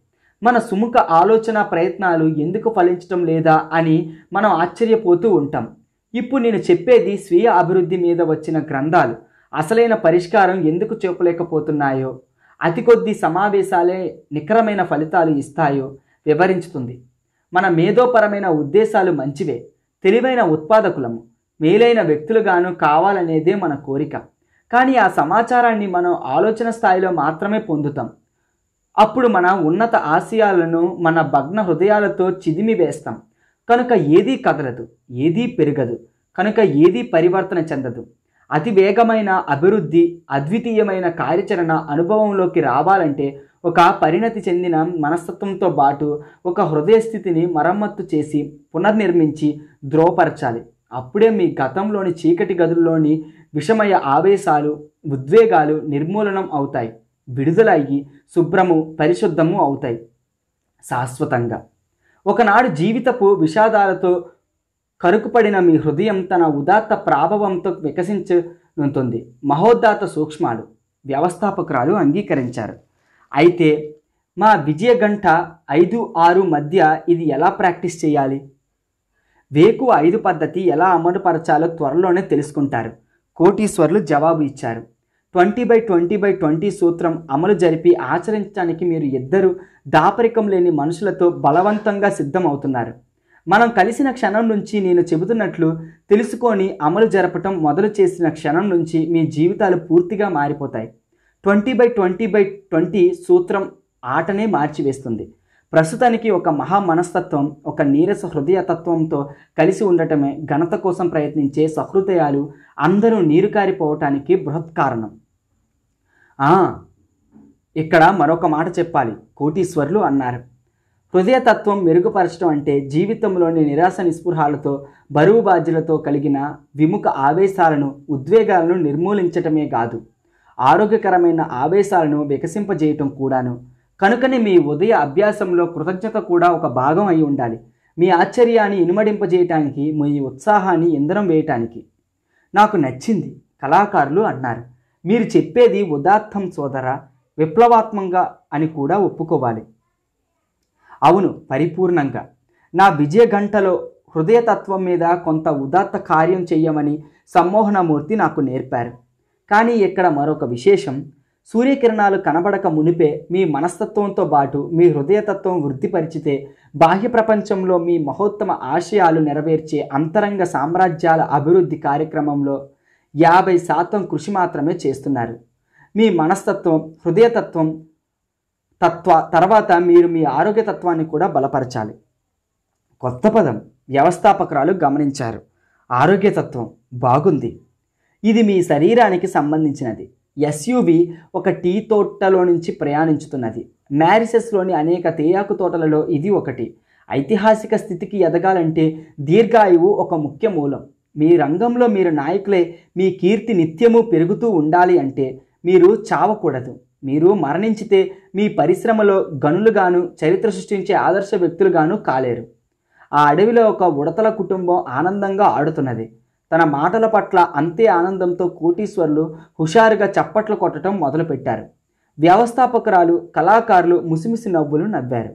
మన సుముఖ ఆలోచన ప్రయత్నాలు ఎందుకు ఫలించడం లేదా అని మనం ఆశ్చర్యపోతూ ఉంటాం ఇప్పుడు నేను చెప్పేది స్వీయ అభివృద్ధి మీద వచ్చిన గ్రంథాలు అసలైన పరిష్కారం ఎందుకు చూపలేకపోతున్నాయో అతి కొద్ది సమావేశాలే నికరమైన ఫలితాలు ఇస్తాయో వివరించుతుంది మన మేధోపరమైన ఉద్దేశాలు మంచివే తెలివైన ఉత్పాదకులము మేలైన వ్యక్తులుగాను కావాలనేదే మన కోరిక కానీ ఆ సమాచారాన్ని మనం ఆలోచన స్థాయిలో మాత్రమే పొందుతాం అప్పుడు మన ఉన్నత ఆశయాలను మన భగ్న హృదయాలతో చిదిమి వేస్తాం కనుక ఏదీ కదలదు ఏదీ పెరగదు కనుక ఏదీ పరివర్తన చెందదు అతి వేగమైన అభివృద్ధి అద్వితీయమైన కార్యాచరణ అనుభవంలోకి రావాలంటే ఒక పరిణతి చెందిన మనస్తత్వంతో పాటు ఒక హృదయ స్థితిని మరమ్మత్తు చేసి పునర్నిర్మించి ద్రోపరచాలి అప్పుడే మీ గతంలోని చీకటి గదుల్లోని విషమయ ఆవేశాలు ఉద్వేగాలు నిర్మూలనం అవుతాయి విడుదలయ్యి శుభ్రము పరిశుద్ధము అవుతాయి శాశ్వతంగా ఒకనాడు జీవితపు విషాదాలతో కరుకుపడిన మీ హృదయం తన ఉదాత్త ప్రాభవంతో వికసించనుంటుంది మహోదాత సూక్ష్మాలు వ్యవస్థాపకురాలు అంగీకరించారు అయితే మా విజయ గంట ఐదు ఆరు మధ్య ఇది ఎలా ప్రాక్టీస్ చేయాలి వేకు ఐదు పద్ధతి ఎలా అమలుపరచాలో త్వరలోనే తెలుసుకుంటారు కోటీశ్వర్లు జవాబు ఇచ్చారు twenty by twenty by twenty సూత్రం అమలు జరిపి ఆచరించడానికి మీరు ఇద్దరు దాపరికం లేని మనుషులతో బలవంతంగా సిద్ధమవుతున్నారు మనం కలిసిన క్షణం నుంచి నేను చెబుతున్నట్లు తెలుసుకొని అమలు జరపటం మొదలు చేసిన క్షణం నుంచి మీ జీవితాలు పూర్తిగా మారిపోతాయి twenty by twenty by twenty సూత్రం ఆటనే మార్చివేస్తుంది ప్రస్తుతానికి ఒక మహా మనస్తత్వం ఒక నీరస హృదయతత్వంతో కలిసి ఉండటమే ఘనత కోసం ప్రయత్నించే సహృదయాలు అందరూ నీరు కారిపోవటానికి బృహత్ కారణం ఇక్కడ మరొక మాట చెప్పాలి కోటీశ్వర్లు అన్నారు హృదయతత్వం మెరుగుపరచడం అంటే జీవితంలోని నిరాశ నిస్పృహాలతో బరువు బాధ్యులతో కలిగిన విముఖ ఆవేశాలను ఉద్వేగాలను నిర్మూలించటమే కాదు ఆరోగ్యకరమైన ఆవేశాలను వికసింపజేయటం కూడాను కనుకనే మీ ఉదయ అభ్యాసంలో కృతజ్ఞత కూడా ఒక భాగం అయి ఉండాలి మీ ఆశ్చర్యాన్ని ఇనుమడింపజేయటానికి మీ ఉత్సాహాన్ని ఇంధనం వేయటానికి నాకు నచ్చింది కళాకారులు అన్నారు మీరు చెప్పేది ఉదాత్తం సోదర విప్లవాత్మంగా అని కూడా ఒప్పుకోవాలి అవును పరిపూర్ణంగా నా విజయ గంటలో హృదయతత్వం మీద కొంత ఉదాత్త కార్యం చెయ్యమని సమ్మోహనమూర్తి నాకు నేర్పారు కానీ ఇక్కడ మరొక విశేషం సూర్యకిరణాలు కనబడక మునిపే మీ మనస్తత్వంతో పాటు మీ హృదయతత్వం వృద్ధిపరిచితే బాహ్య ప్రపంచంలో మీ మహోత్తమ ఆశయాలు నెరవేర్చే అంతరంగ సామ్రాజ్యాల అభివృద్ధి కార్యక్రమంలో యాభై శాతం కృషి మాత్రమే చేస్తున్నారు మీ మనస్తత్వం హృదయతత్వం తత్వ తర్వాత మీరు మీ ఆరోగ్యతత్వాన్ని కూడా బలపరచాలి కొత్త పదం వ్యవస్థాపకురాలు గమనించారు ఆరోగ్యతత్వం బాగుంది ఇది మీ శరీరానికి సంబంధించినది ఎస్యూవి ఒక టీ తోటలో నుంచి ప్రయాణించుతున్నది మ్యారిసెస్లోని అనేక తేయాకు తోటలలో ఇది ఒకటి ఐతిహాసిక స్థితికి ఎదగాలంటే దీర్ఘాయువు ఒక ముఖ్య మూలం మీ రంగంలో మీరు నాయకులే మీ కీర్తి నిత్యము పెరుగుతూ ఉండాలి అంటే మీరు చావకూడదు మీరు మరణించితే మీ పరిశ్రమలో గనులుగాను చరిత్ర సృష్టించే ఆదర్శ వ్యక్తులుగాను కాలేరు ఆ అడవిలో ఒక ఉడతల కుటుంబం ఆనందంగా ఆడుతున్నది తన మాటల పట్ల అంతే ఆనందంతో కోటీశ్వర్లు హుషారుగా చప్పట్లు కొట్టడం మొదలుపెట్టారు వ్యవస్థాపకురాలు కళాకారులు ముసిమిసి నవ్వులు నవ్వారు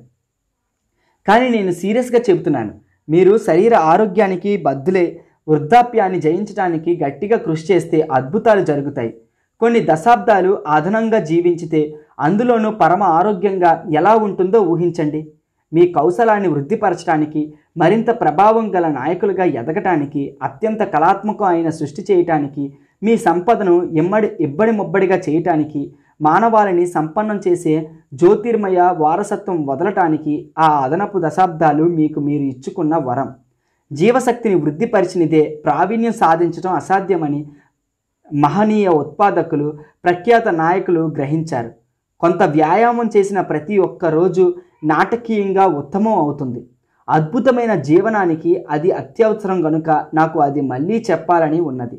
కానీ నేను సీరియస్గా చెబుతున్నాను మీరు శరీర ఆరోగ్యానికి బద్దులే వృద్ధాప్యాన్ని జయించడానికి గట్టిగా కృషి చేస్తే అద్భుతాలు జరుగుతాయి కొన్ని దశాబ్దాలు అదనంగా జీవించితే అందులోనూ పరమ ఆరోగ్యంగా ఎలా ఉంటుందో ఊహించండి మీ కౌశలాన్ని వృద్ధిపరచడానికి మరింత ప్రభావం గల నాయకులుగా ఎదగటానికి అత్యంత కళాత్మకం అయిన సృష్టి చేయటానికి మీ సంపదను ఇమ్మడి ఇబ్బడి ముబ్బడిగా చేయటానికి మానవాళిని సంపన్నం చేసే జ్యోతిర్మయ వారసత్వం వదలటానికి ఆ అదనపు దశాబ్దాలు మీకు మీరు ఇచ్చుకున్న వరం జీవశక్తిని వృద్ధిపరిచినదే ప్రావీణ్యం సాధించడం అసాధ్యమని మహనీయ ఉత్పాదకులు ప్రఖ్యాత నాయకులు గ్రహించారు కొంత వ్యాయామం చేసిన ప్రతి ఒక్క రోజు నాటకీయంగా ఉత్తమం అవుతుంది అద్భుతమైన జీవనానికి అది అత్యవసరం గనుక నాకు అది మళ్ళీ చెప్పాలని ఉన్నది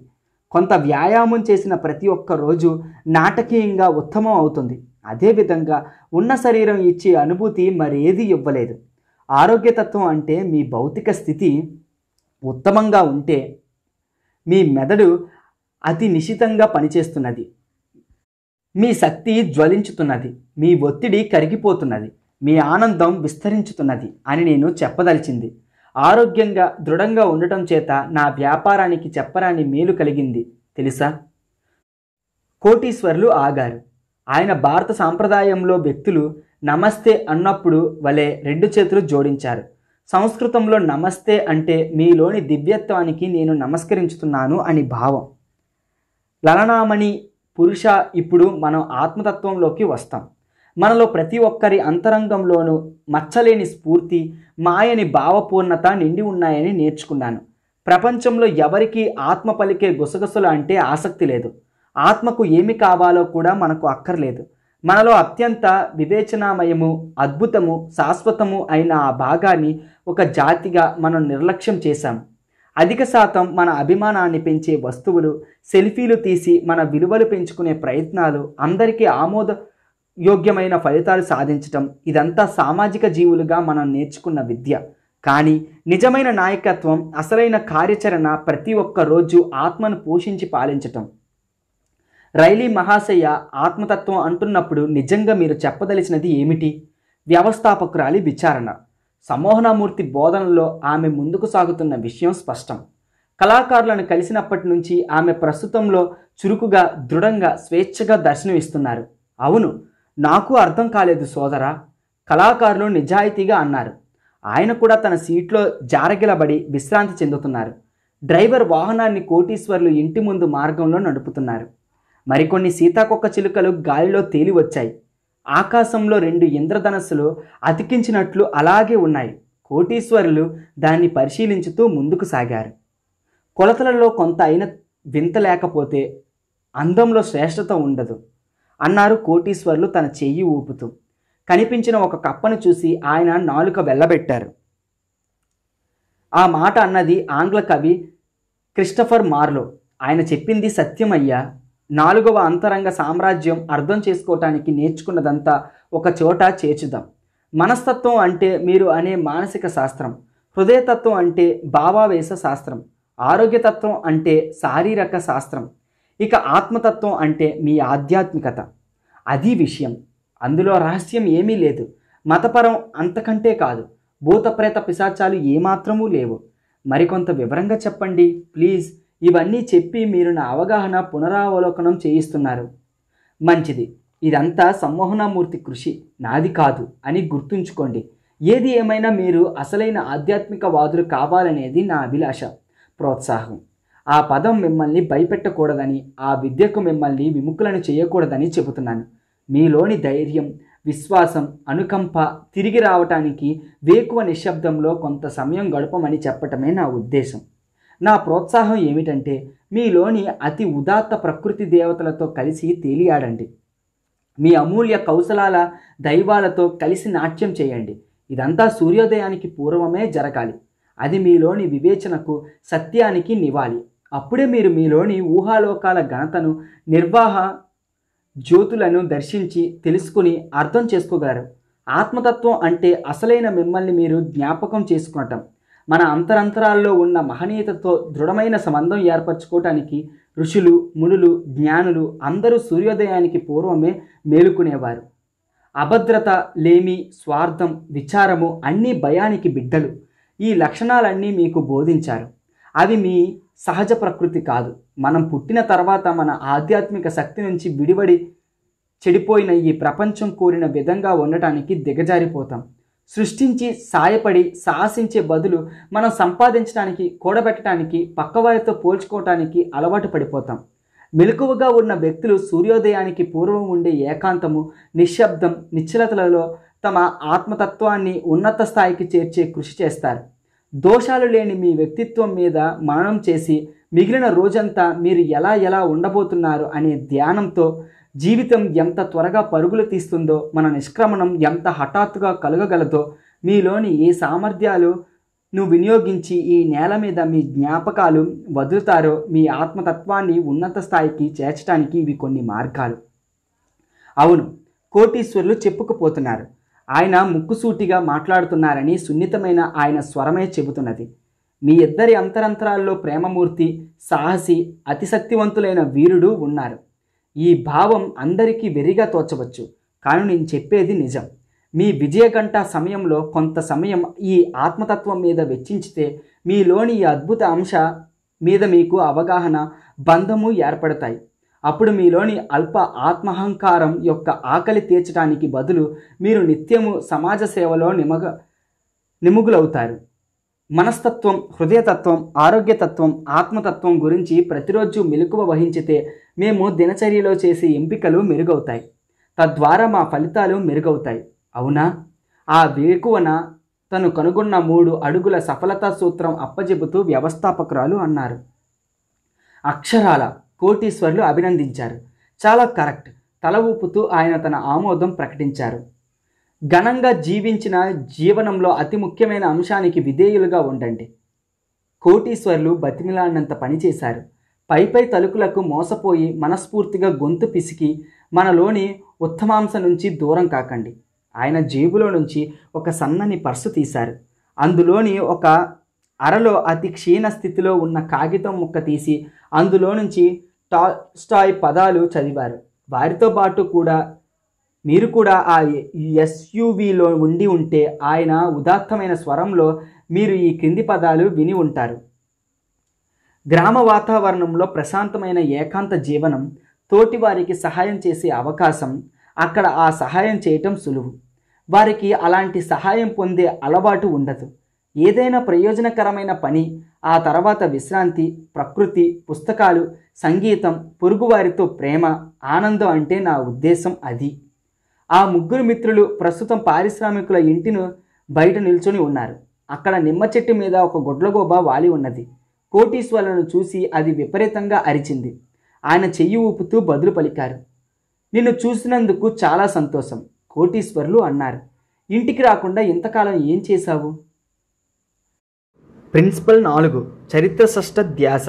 కొంత వ్యాయామం చేసిన ప్రతి ఒక్క రోజు నాటకీయంగా ఉత్తమం అవుతుంది అదేవిధంగా ఉన్న శరీరం ఇచ్చే అనుభూతి మరేది ఇవ్వలేదు ఆరోగ్యతత్వం అంటే మీ భౌతిక స్థితి ఉత్తమంగా ఉంటే మీ మెదడు అతి నిశితంగా పనిచేస్తున్నది మీ శక్తి జ్వలించుతున్నది మీ ఒత్తిడి కరిగిపోతున్నది మీ ఆనందం విస్తరించుతున్నది అని నేను చెప్పదలిచింది ఆరోగ్యంగా దృఢంగా ఉండటం చేత నా వ్యాపారానికి చెప్పరాని మేలు కలిగింది తెలుసా కోటీశ్వర్లు ఆగారు ఆయన భారత సాంప్రదాయంలో వ్యక్తులు నమస్తే అన్నప్పుడు వలె రెండు చేతులు జోడించారు సంస్కృతంలో నమస్తే అంటే మీలోని దివ్యత్వానికి నేను నమస్కరించుతున్నాను అని భావం లలనామణి పురుష ఇప్పుడు మనం ఆత్మతత్వంలోకి వస్తాం మనలో ప్రతి ఒక్కరి అంతరంగంలోనూ మచ్చలేని స్ఫూర్తి మాయని భావపూర్ణత నిండి ఉన్నాయని నేర్చుకున్నాను ప్రపంచంలో ఎవరికీ ఆత్మ పలికే గుసగుసలు అంటే ఆసక్తి లేదు ఆత్మకు ఏమి కావాలో కూడా మనకు అక్కర్లేదు మనలో అత్యంత వివేచనామయము అద్భుతము శాశ్వతము అయిన ఆ భాగాన్ని ఒక జాతిగా మనం నిర్లక్ష్యం చేశాం అధిక శాతం మన అభిమానాన్ని పెంచే వస్తువులు సెల్ఫీలు తీసి మన విలువలు పెంచుకునే ప్రయత్నాలు అందరికీ ఆమోద యోగ్యమైన ఫలితాలు సాధించటం ఇదంతా సామాజిక జీవులుగా మనం నేర్చుకున్న విద్య కానీ నిజమైన నాయకత్వం అసలైన కార్యాచరణ ప్రతి ఒక్క రోజు ఆత్మను పోషించి పాలించటం రైలీ మహాశయ ఆత్మతత్వం అంటున్నప్పుడు నిజంగా మీరు చెప్పదలిచినది ఏమిటి వ్యవస్థాపకురాలి విచారణ సమోహనమూర్తి బోధనలో ఆమె ముందుకు సాగుతున్న విషయం స్పష్టం కళాకారులను కలిసినప్పటి నుంచి ఆమె ప్రస్తుతంలో చురుకుగా దృఢంగా స్వేచ్ఛగా దర్శనమిస్తున్నారు అవును నాకు అర్థం కాలేదు సోదరా కళాకారులు నిజాయితీగా అన్నారు ఆయన కూడా తన సీట్లో జారగిలబడి విశ్రాంతి చెందుతున్నారు డ్రైవర్ వాహనాన్ని కోటీశ్వర్లు ఇంటి ముందు మార్గంలో నడుపుతున్నారు మరికొన్ని సీతాకొక్క చిలుకలు గాలిలో తేలి వచ్చాయి ఆకాశంలో రెండు ఇంద్రధనస్సులు అతికించినట్లు అలాగే ఉన్నాయి కోటీశ్వరులు దాన్ని పరిశీలించుతూ ముందుకు సాగారు కొలతలలో కొంత అయిన వింత లేకపోతే అందంలో శ్రేష్టత ఉండదు అన్నారు కోటీశ్వరులు తన చెయ్యి ఊపుతూ కనిపించిన ఒక కప్పను చూసి ఆయన నాలుక వెళ్ళబెట్టారు ఆ మాట అన్నది ఆంగ్ల కవి క్రిస్టఫర్ మార్లో ఆయన చెప్పింది సత్యమయ్యా నాలుగవ అంతరంగ సామ్రాజ్యం అర్థం చేసుకోవటానికి నేర్చుకున్నదంతా ఒక చోట చేర్చుదాం మనస్తత్వం అంటే మీరు అనే మానసిక శాస్త్రం హృదయతత్వం అంటే భావావేశ శాస్త్రం ఆరోగ్యతత్వం అంటే శారీరక శాస్త్రం ఇక ఆత్మతత్వం అంటే మీ ఆధ్యాత్మికత అది విషయం అందులో రహస్యం ఏమీ లేదు మతపరం అంతకంటే కాదు భూతప్రేత పిశాచాలు ఏమాత్రమూ లేవు మరికొంత వివరంగా చెప్పండి ప్లీజ్ ఇవన్నీ చెప్పి మీరు నా అవగాహన పునరావలోకనం చేయిస్తున్నారు మంచిది ఇదంతా సంవహనామూర్తి కృషి నాది కాదు అని గుర్తుంచుకోండి ఏది ఏమైనా మీరు అసలైన ఆధ్యాత్మిక వాదులు కావాలనేది నా అభిలాష ప్రోత్సాహం ఆ పదం మిమ్మల్ని భయపెట్టకూడదని ఆ విద్యకు మిమ్మల్ని విముఖులను చేయకూడదని చెబుతున్నాను మీలోని ధైర్యం విశ్వాసం అనుకంప తిరిగి రావటానికి వేకువ నిశ్శబ్దంలో కొంత సమయం గడపమని చెప్పటమే నా ఉద్దేశం నా ప్రోత్సాహం ఏమిటంటే మీలోని అతి ఉదాత్త ప్రకృతి దేవతలతో కలిసి తేలియాడండి మీ అమూల్య కౌశలాల దైవాలతో కలిసి నాట్యం చేయండి ఇదంతా సూర్యోదయానికి పూర్వమే జరగాలి అది మీలోని వివేచనకు సత్యానికి నివాలి అప్పుడే మీరు మీలోని ఊహాలోకాల ఘనతను నిర్వాహ జ్యోతులను దర్శించి తెలుసుకుని అర్థం చేసుకోగలరు ఆత్మతత్వం అంటే అసలైన మిమ్మల్ని మీరు జ్ఞాపకం చేసుకోవటం మన అంతరంతరాల్లో ఉన్న మహనీయతతో దృఢమైన సంబంధం ఏర్పరచుకోవటానికి ఋషులు మునులు జ్ఞానులు అందరూ సూర్యోదయానికి పూర్వమే మేలుకునేవారు అభద్రత లేమి స్వార్థం విచారము అన్నీ భయానికి బిడ్డలు ఈ లక్షణాలన్నీ మీకు బోధించారు అవి మీ సహజ ప్రకృతి కాదు మనం పుట్టిన తర్వాత మన ఆధ్యాత్మిక శక్తి నుంచి విడివడి చెడిపోయిన ఈ ప్రపంచం కోరిన విధంగా ఉండటానికి దిగజారిపోతాం సృష్టించి సాయపడి సాహసించే బదులు మనం సంపాదించడానికి కూడబెట్టడానికి పక్కవారితో పోల్చుకోవటానికి అలవాటు పడిపోతాం మెలకువగా ఉన్న వ్యక్తులు సూర్యోదయానికి పూర్వం ఉండే ఏకాంతము నిశ్శబ్దం నిశ్చలతలలో తమ ఆత్మతత్వాన్ని ఉన్నత స్థాయికి చేర్చే కృషి చేస్తారు దోషాలు లేని మీ వ్యక్తిత్వం మీద మననం చేసి మిగిలిన రోజంతా మీరు ఎలా ఎలా ఉండబోతున్నారు అనే ధ్యానంతో జీవితం ఎంత త్వరగా పరుగులు తీస్తుందో మన నిష్క్రమణం ఎంత హఠాత్తుగా కలగగలదో మీలోని ఏ సామర్థ్యాలు నువ్వు వినియోగించి ఈ నేల మీద మీ జ్ఞాపకాలు వదులుతారో మీ ఆత్మతత్వాన్ని ఉన్నత స్థాయికి చేర్చడానికి ఇవి కొన్ని మార్గాలు అవును కోటీశ్వరులు చెప్పుకుపోతున్నారు ఆయన ముక్కుసూటిగా మాట్లాడుతున్నారని సున్నితమైన ఆయన స్వరమే చెబుతున్నది మీ ఇద్దరి అంతరంతరాల్లో ప్రేమమూర్తి సాహసి అతిశక్తివంతులైన వీరుడు ఉన్నారు ఈ భావం అందరికీ వెరిగా తోచవచ్చు కానీ నేను చెప్పేది నిజం మీ విజయగంట సమయంలో కొంత సమయం ఈ ఆత్మతత్వం మీద వెచ్చించితే మీలోని ఈ అద్భుత అంశ మీద మీకు అవగాహన బంధము ఏర్పడతాయి అప్పుడు మీలోని అల్ప ఆత్మహంకారం యొక్క ఆకలి తీర్చడానికి బదులు మీరు నిత్యము సమాజ సేవలో నిమగ నిముగులవుతారు మనస్తత్వం హృదయతత్వం ఆరోగ్యతత్వం ఆత్మతత్వం గురించి ప్రతిరోజు మెలకువ వహించితే మేము దినచర్యలో చేసే ఎంపికలు మెరుగవుతాయి తద్వారా మా ఫలితాలు మెరుగవుతాయి అవునా ఆ వేకువన తను కనుగొన్న మూడు అడుగుల సఫలతా సూత్రం అప్పజెబుతూ వ్యవస్థాపకురాలు అన్నారు అక్షరాల కోటీశ్వర్లు అభినందించారు చాలా కరెక్ట్ తల ఊపుతూ ఆయన తన ఆమోదం ప్రకటించారు ఘనంగా జీవించిన జీవనంలో అతి ముఖ్యమైన అంశానికి విధేయులుగా ఉండండి కోటీశ్వర్లు బతిమిలాడినంత పనిచేశారు పైపై తలుకులకు మోసపోయి మనస్ఫూర్తిగా గొంతు పిసికి మనలోని ఉత్తమాంశ నుంచి దూరం కాకండి ఆయన జేబులో నుంచి ఒక సన్నని పర్సు తీశారు అందులోని ఒక అరలో అతి క్షీణ స్థితిలో ఉన్న కాగితం ముక్క తీసి అందులో నుంచి స్టాయ్ పదాలు చదివారు వారితో పాటు కూడా మీరు కూడా ఆ ఎస్యూవీలో ఉండి ఉంటే ఆయన ఉదాత్తమైన స్వరంలో మీరు ఈ క్రింది పదాలు విని ఉంటారు గ్రామ వాతావరణంలో ప్రశాంతమైన ఏకాంత జీవనం తోటి వారికి సహాయం చేసే అవకాశం అక్కడ ఆ సహాయం చేయటం సులువు వారికి అలాంటి సహాయం పొందే అలవాటు ఉండదు ఏదైనా ప్రయోజనకరమైన పని ఆ తర్వాత విశ్రాంతి ప్రకృతి పుస్తకాలు సంగీతం పొరుగువారితో ప్రేమ ఆనందం అంటే నా ఉద్దేశం అది ఆ ముగ్గురు మిత్రులు ప్రస్తుతం పారిశ్రామికుల ఇంటిను బయట నిల్చొని ఉన్నారు అక్కడ నిమ్మ చెట్టు మీద ఒక గొడ్లగోబ వాలి ఉన్నది కోటీశ్వరులను చూసి అది విపరీతంగా అరిచింది ఆయన చెయ్యి ఊపుతూ బదులు పలికారు నిన్ను చూసినందుకు చాలా సంతోషం కోటీశ్వర్లు అన్నారు ఇంటికి రాకుండా ఇంతకాలం ఏం చేశావు ప్రిన్సిపల్ నాలుగు చరిత్ర సష్ట ధ్యాస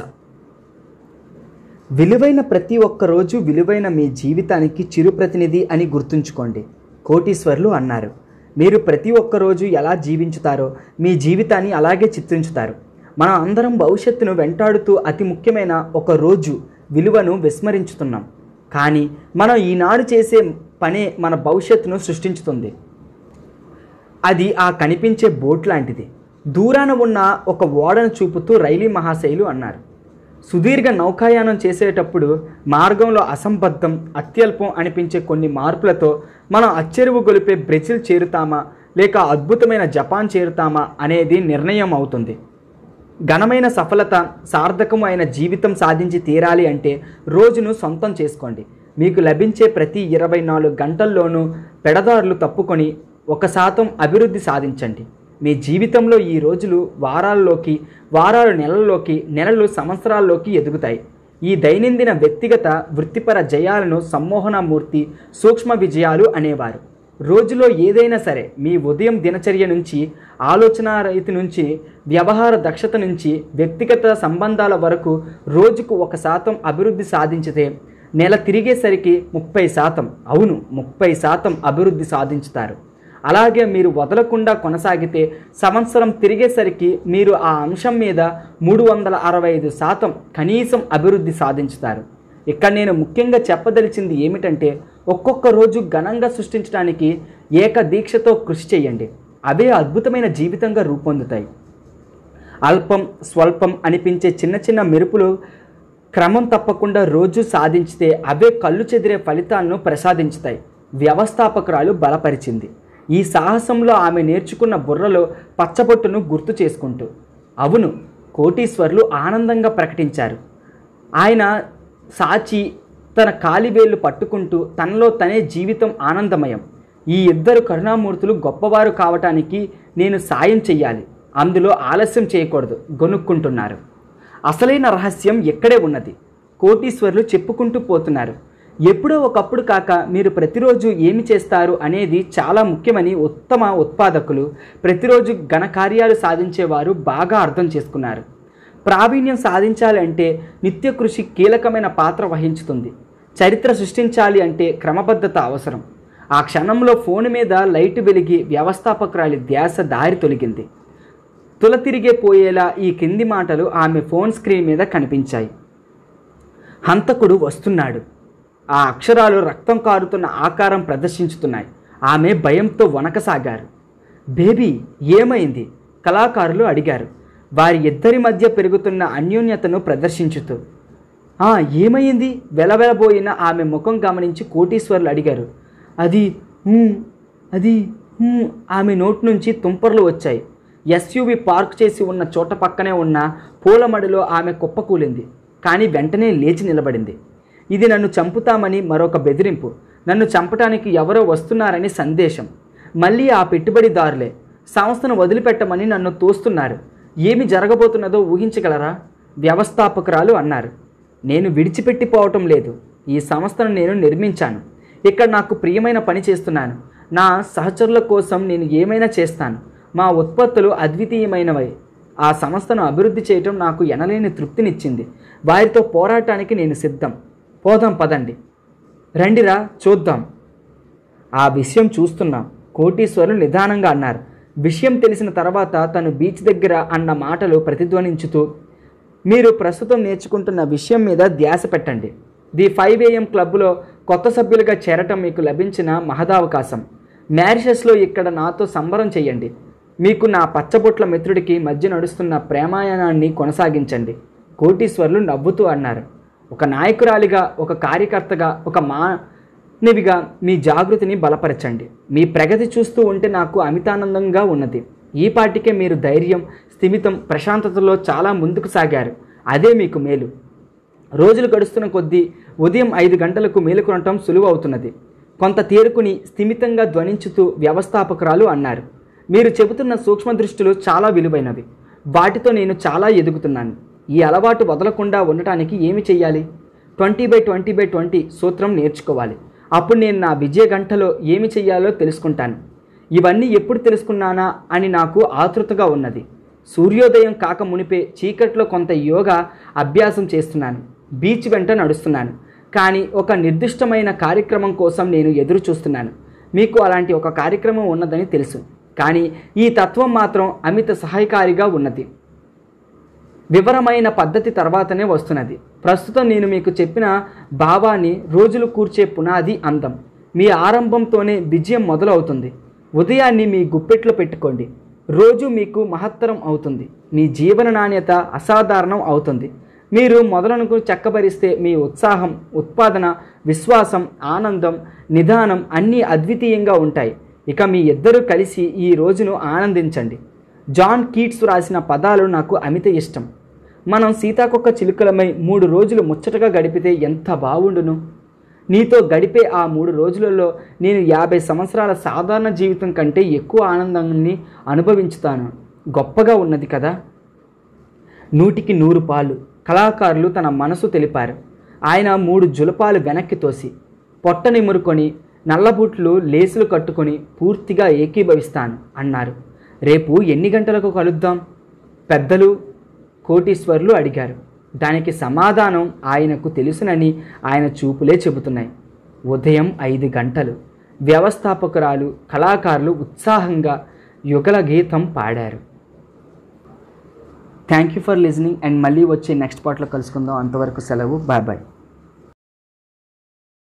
విలువైన ప్రతి ఒక్క రోజు విలువైన మీ జీవితానికి చిరు ప్రతినిధి అని గుర్తుంచుకోండి కోటీశ్వర్లు అన్నారు మీరు ప్రతి ఒక్క రోజు ఎలా జీవించుతారో మీ జీవితాన్ని అలాగే చిత్రించుతారు మనం అందరం భవిష్యత్తును వెంటాడుతూ అతి ముఖ్యమైన ఒక రోజు విలువను విస్మరించుతున్నాం కానీ మనం ఈనాడు చేసే పనే మన భవిష్యత్తును సృష్టించుతుంది అది ఆ కనిపించే బోట్ లాంటిది దూరాన ఉన్న ఒక ఓడను చూపుతూ రైలీ మహాశైలు అన్నారు సుదీర్ఘ నౌకాయానం చేసేటప్పుడు మార్గంలో అసంబద్ధం అత్యల్పం అనిపించే కొన్ని మార్పులతో మనం అచ్చెరువు గొలిపే బ్రెజిల్ చేరుతామా లేక అద్భుతమైన జపాన్ చేరుతామా అనేది నిర్ణయం అవుతుంది ఘనమైన సఫలత సార్థకం అయిన జీవితం సాధించి తీరాలి అంటే రోజును సొంతం చేసుకోండి మీకు లభించే ప్రతి ఇరవై నాలుగు గంటల్లోనూ పెడదారులు తప్పుకొని ఒక శాతం అభివృద్ధి సాధించండి మీ జీవితంలో ఈ రోజులు వారాల్లోకి వారాలు నెలల్లోకి నెలలు సంవత్సరాల్లోకి ఎదుగుతాయి ఈ దైనందిన వ్యక్తిగత వృత్తిపర జయాలను సమ్మోహనమూర్తి సూక్ష్మ విజయాలు అనేవారు రోజులో ఏదైనా సరే మీ ఉదయం దినచర్య నుంచి ఆలోచన రైతు నుంచి వ్యవహార దక్షత నుంచి వ్యక్తిగత సంబంధాల వరకు రోజుకు ఒక శాతం అభివృద్ధి సాధించితే నెల తిరిగేసరికి ముప్పై శాతం అవును ముప్పై శాతం అభివృద్ధి సాధించుతారు అలాగే మీరు వదలకుండా కొనసాగితే సంవత్సరం తిరిగేసరికి మీరు ఆ అంశం మీద మూడు వందల అరవై ఐదు శాతం కనీసం అభివృద్ధి సాధించుతారు ఇక్కడ నేను ముఖ్యంగా చెప్పదలిచింది ఏమిటంటే ఒక్కొక్క రోజు ఘనంగా సృష్టించడానికి ఏక దీక్షతో కృషి చేయండి అవే అద్భుతమైన జీవితంగా రూపొందుతాయి అల్పం స్వల్పం అనిపించే చిన్న చిన్న మెరుపులు క్రమం తప్పకుండా రోజు సాధించితే అవే కళ్ళు చెదిరే ఫలితాలను ప్రసాదించుతాయి వ్యవస్థాపకురాలు బలపరిచింది ఈ సాహసంలో ఆమె నేర్చుకున్న బుర్రలో పచ్చబొట్టును గుర్తు చేసుకుంటూ అవును కోటీశ్వర్లు ఆనందంగా ప్రకటించారు ఆయన సాచి తన కాలివేళ్లు పట్టుకుంటూ తనలో తనే జీవితం ఆనందమయం ఈ ఇద్దరు కరుణామూర్తులు గొప్పవారు కావటానికి నేను సాయం చెయ్యాలి అందులో ఆలస్యం చేయకూడదు గొనుక్కుంటున్నారు అసలైన రహస్యం ఎక్కడే ఉన్నది కోటీశ్వర్లు చెప్పుకుంటూ పోతున్నారు ఎప్పుడో ఒకప్పుడు కాక మీరు ప్రతిరోజు ఏమి చేస్తారు అనేది చాలా ముఖ్యమని ఉత్తమ ఉత్పాదకులు ప్రతిరోజు ఘనకార్యాలు సాధించేవారు బాగా అర్థం చేసుకున్నారు ప్రావీణ్యం సాధించాలంటే నిత్య కృషి కీలకమైన పాత్ర వహించుతుంది చరిత్ర సృష్టించాలి అంటే క్రమబద్ధత అవసరం ఆ క్షణంలో ఫోన్ మీద లైట్ వెలిగి వ్యవస్థాపకురాలి ధ్యాస దారి తొలగింది తులతిరిగే పోయేలా ఈ కింది మాటలు ఆమె ఫోన్ స్క్రీన్ మీద కనిపించాయి హంతకుడు వస్తున్నాడు ఆ అక్షరాలు రక్తం కారుతున్న ఆకారం ప్రదర్శించుతున్నాయి ఆమె భయంతో వనకసాగారు బేబీ ఏమైంది కళాకారులు అడిగారు వారి ఇద్దరి మధ్య పెరుగుతున్న అన్యోన్యతను ప్రదర్శించుతూ ఆ ఏమైంది వెలవెలబోయిన ఆమె ముఖం గమనించి కోటీశ్వర్లు అడిగారు అది అది ఆమె నోటి నుంచి తుంపర్లు వచ్చాయి ఎస్యూవి పార్క్ చేసి ఉన్న చోట పక్కనే ఉన్న పూలమడిలో ఆమె కుప్పకూలింది కానీ వెంటనే లేచి నిలబడింది ఇది నన్ను చంపుతామని మరొక బెదిరింపు నన్ను చంపటానికి ఎవరో వస్తున్నారని సందేశం మళ్ళీ ఆ పెట్టుబడిదారులే సంస్థను వదిలిపెట్టమని నన్ను తోస్తున్నారు ఏమి జరగబోతున్నదో ఊహించగలరా వ్యవస్థాపకురాలు అన్నారు నేను విడిచిపెట్టిపోవటం లేదు ఈ సంస్థను నేను నిర్మించాను ఇక్కడ నాకు ప్రియమైన పని చేస్తున్నాను నా సహచరుల కోసం నేను ఏమైనా చేస్తాను మా ఉత్పత్తులు అద్వితీయమైనవి ఆ సంస్థను అభివృద్ధి చేయటం నాకు ఎనలేని తృప్తినిచ్చింది వారితో పోరాటానికి నేను సిద్ధం పోదాం పదండి రండిరా చూద్దాం ఆ విషయం చూస్తున్నాం కోటీశ్వరులు నిదానంగా అన్నారు విషయం తెలిసిన తర్వాత తను బీచ్ దగ్గర అన్న మాటలు ప్రతిధ్వనించుతూ మీరు ప్రస్తుతం నేర్చుకుంటున్న విషయం మీద ధ్యాస పెట్టండి ది ఫైవ్ ఏఎం క్లబ్లో కొత్త సభ్యులుగా చేరటం మీకు లభించిన మహదావకాశం మ్యారిషస్లో ఇక్కడ నాతో సంబరం చేయండి మీకు నా పచ్చబొట్ల మిత్రుడికి మధ్య నడుస్తున్న ప్రేమాయణాన్ని కొనసాగించండి కోటీశ్వర్లు నవ్వుతూ అన్నారు ఒక నాయకురాలిగా ఒక కార్యకర్తగా ఒక మానవిగా మీ జాగృతిని బలపరచండి మీ ప్రగతి చూస్తూ ఉంటే నాకు అమితానందంగా ఉన్నది ఈ పాటికే మీరు ధైర్యం స్థిమితం ప్రశాంతతలో చాలా ముందుకు సాగారు అదే మీకు మేలు రోజులు గడుస్తున్న కొద్దీ ఉదయం ఐదు గంటలకు మేలుకొనటం సులువు అవుతున్నది కొంత తేరుకుని స్థిమితంగా ధ్వనించుతూ వ్యవస్థాపకురాలు అన్నారు మీరు చెబుతున్న సూక్ష్మ దృష్టిలో చాలా విలువైనవి వాటితో నేను చాలా ఎదుగుతున్నాను ఈ అలవాటు వదలకుండా ఉండటానికి ఏమి చేయాలి twenty by twenty by twenty సూత్రం నేర్చుకోవాలి అప్పుడు నేను నా విజయ గంటలో ఏమి చేయాలో తెలుసుకుంటాను ఇవన్నీ ఎప్పుడు తెలుసుకున్నానా అని నాకు ఆతృతగా ఉన్నది సూర్యోదయం కాక మునిపే చీకట్లో కొంత యోగా అభ్యాసం చేస్తున్నాను బీచ్ వెంట నడుస్తున్నాను కానీ ఒక నిర్దిష్టమైన కార్యక్రమం కోసం నేను ఎదురు చూస్తున్నాను మీకు అలాంటి ఒక కార్యక్రమం ఉన్నదని తెలుసు కానీ ఈ తత్వం మాత్రం అమిత సహాయకారిగా ఉన్నది వివరమైన పద్ధతి తర్వాతనే వస్తున్నది ప్రస్తుతం నేను మీకు చెప్పిన భావాన్ని రోజులు కూర్చే పునాది అందం మీ ఆరంభంతోనే విజయం మొదలవుతుంది ఉదయాన్ని మీ గుప్పెట్లో పెట్టుకోండి రోజు మీకు మహత్తరం అవుతుంది మీ జీవన నాణ్యత అసాధారణం అవుతుంది మీరు మొదలనుకు చక్కబరిస్తే మీ ఉత్సాహం ఉత్పాదన విశ్వాసం ఆనందం నిదానం అన్నీ అద్వితీయంగా ఉంటాయి ఇక మీ ఇద్దరూ కలిసి ఈ రోజును ఆనందించండి జాన్ కీట్స్ రాసిన పదాలు నాకు అమిత ఇష్టం మనం సీతాకొక్క చిలుకలమై మూడు రోజులు ముచ్చటగా గడిపితే ఎంత బాగుండును నీతో గడిపే ఆ మూడు రోజులలో నేను యాభై సంవత్సరాల సాధారణ జీవితం కంటే ఎక్కువ ఆనందాన్ని అనుభవించుతాను గొప్పగా ఉన్నది కదా నూటికి నూరు పాలు కళాకారులు తన మనసు తెలిపారు ఆయన మూడు జులపాలు వెనక్కి తోసి పొట్ట నిమురుకొని నల్లబూట్లు లేసులు కట్టుకొని పూర్తిగా ఏకీభవిస్తాను అన్నారు రేపు ఎన్ని గంటలకు కలుద్దాం పెద్దలు కోటీశ్వర్లు అడిగారు దానికి సమాధానం ఆయనకు తెలుసునని ఆయన చూపులే చెబుతున్నాయి ఉదయం ఐదు గంటలు వ్యవస్థాపకురాలు కళాకారులు ఉత్సాహంగా యుగల గీతం పాడారు thank you for listening and మళ్ళీ వచ్చే నెక్స్ట్ పాటలో కలుసుకుందాం అంతవరకు సెలవు బాయ్ బాయ్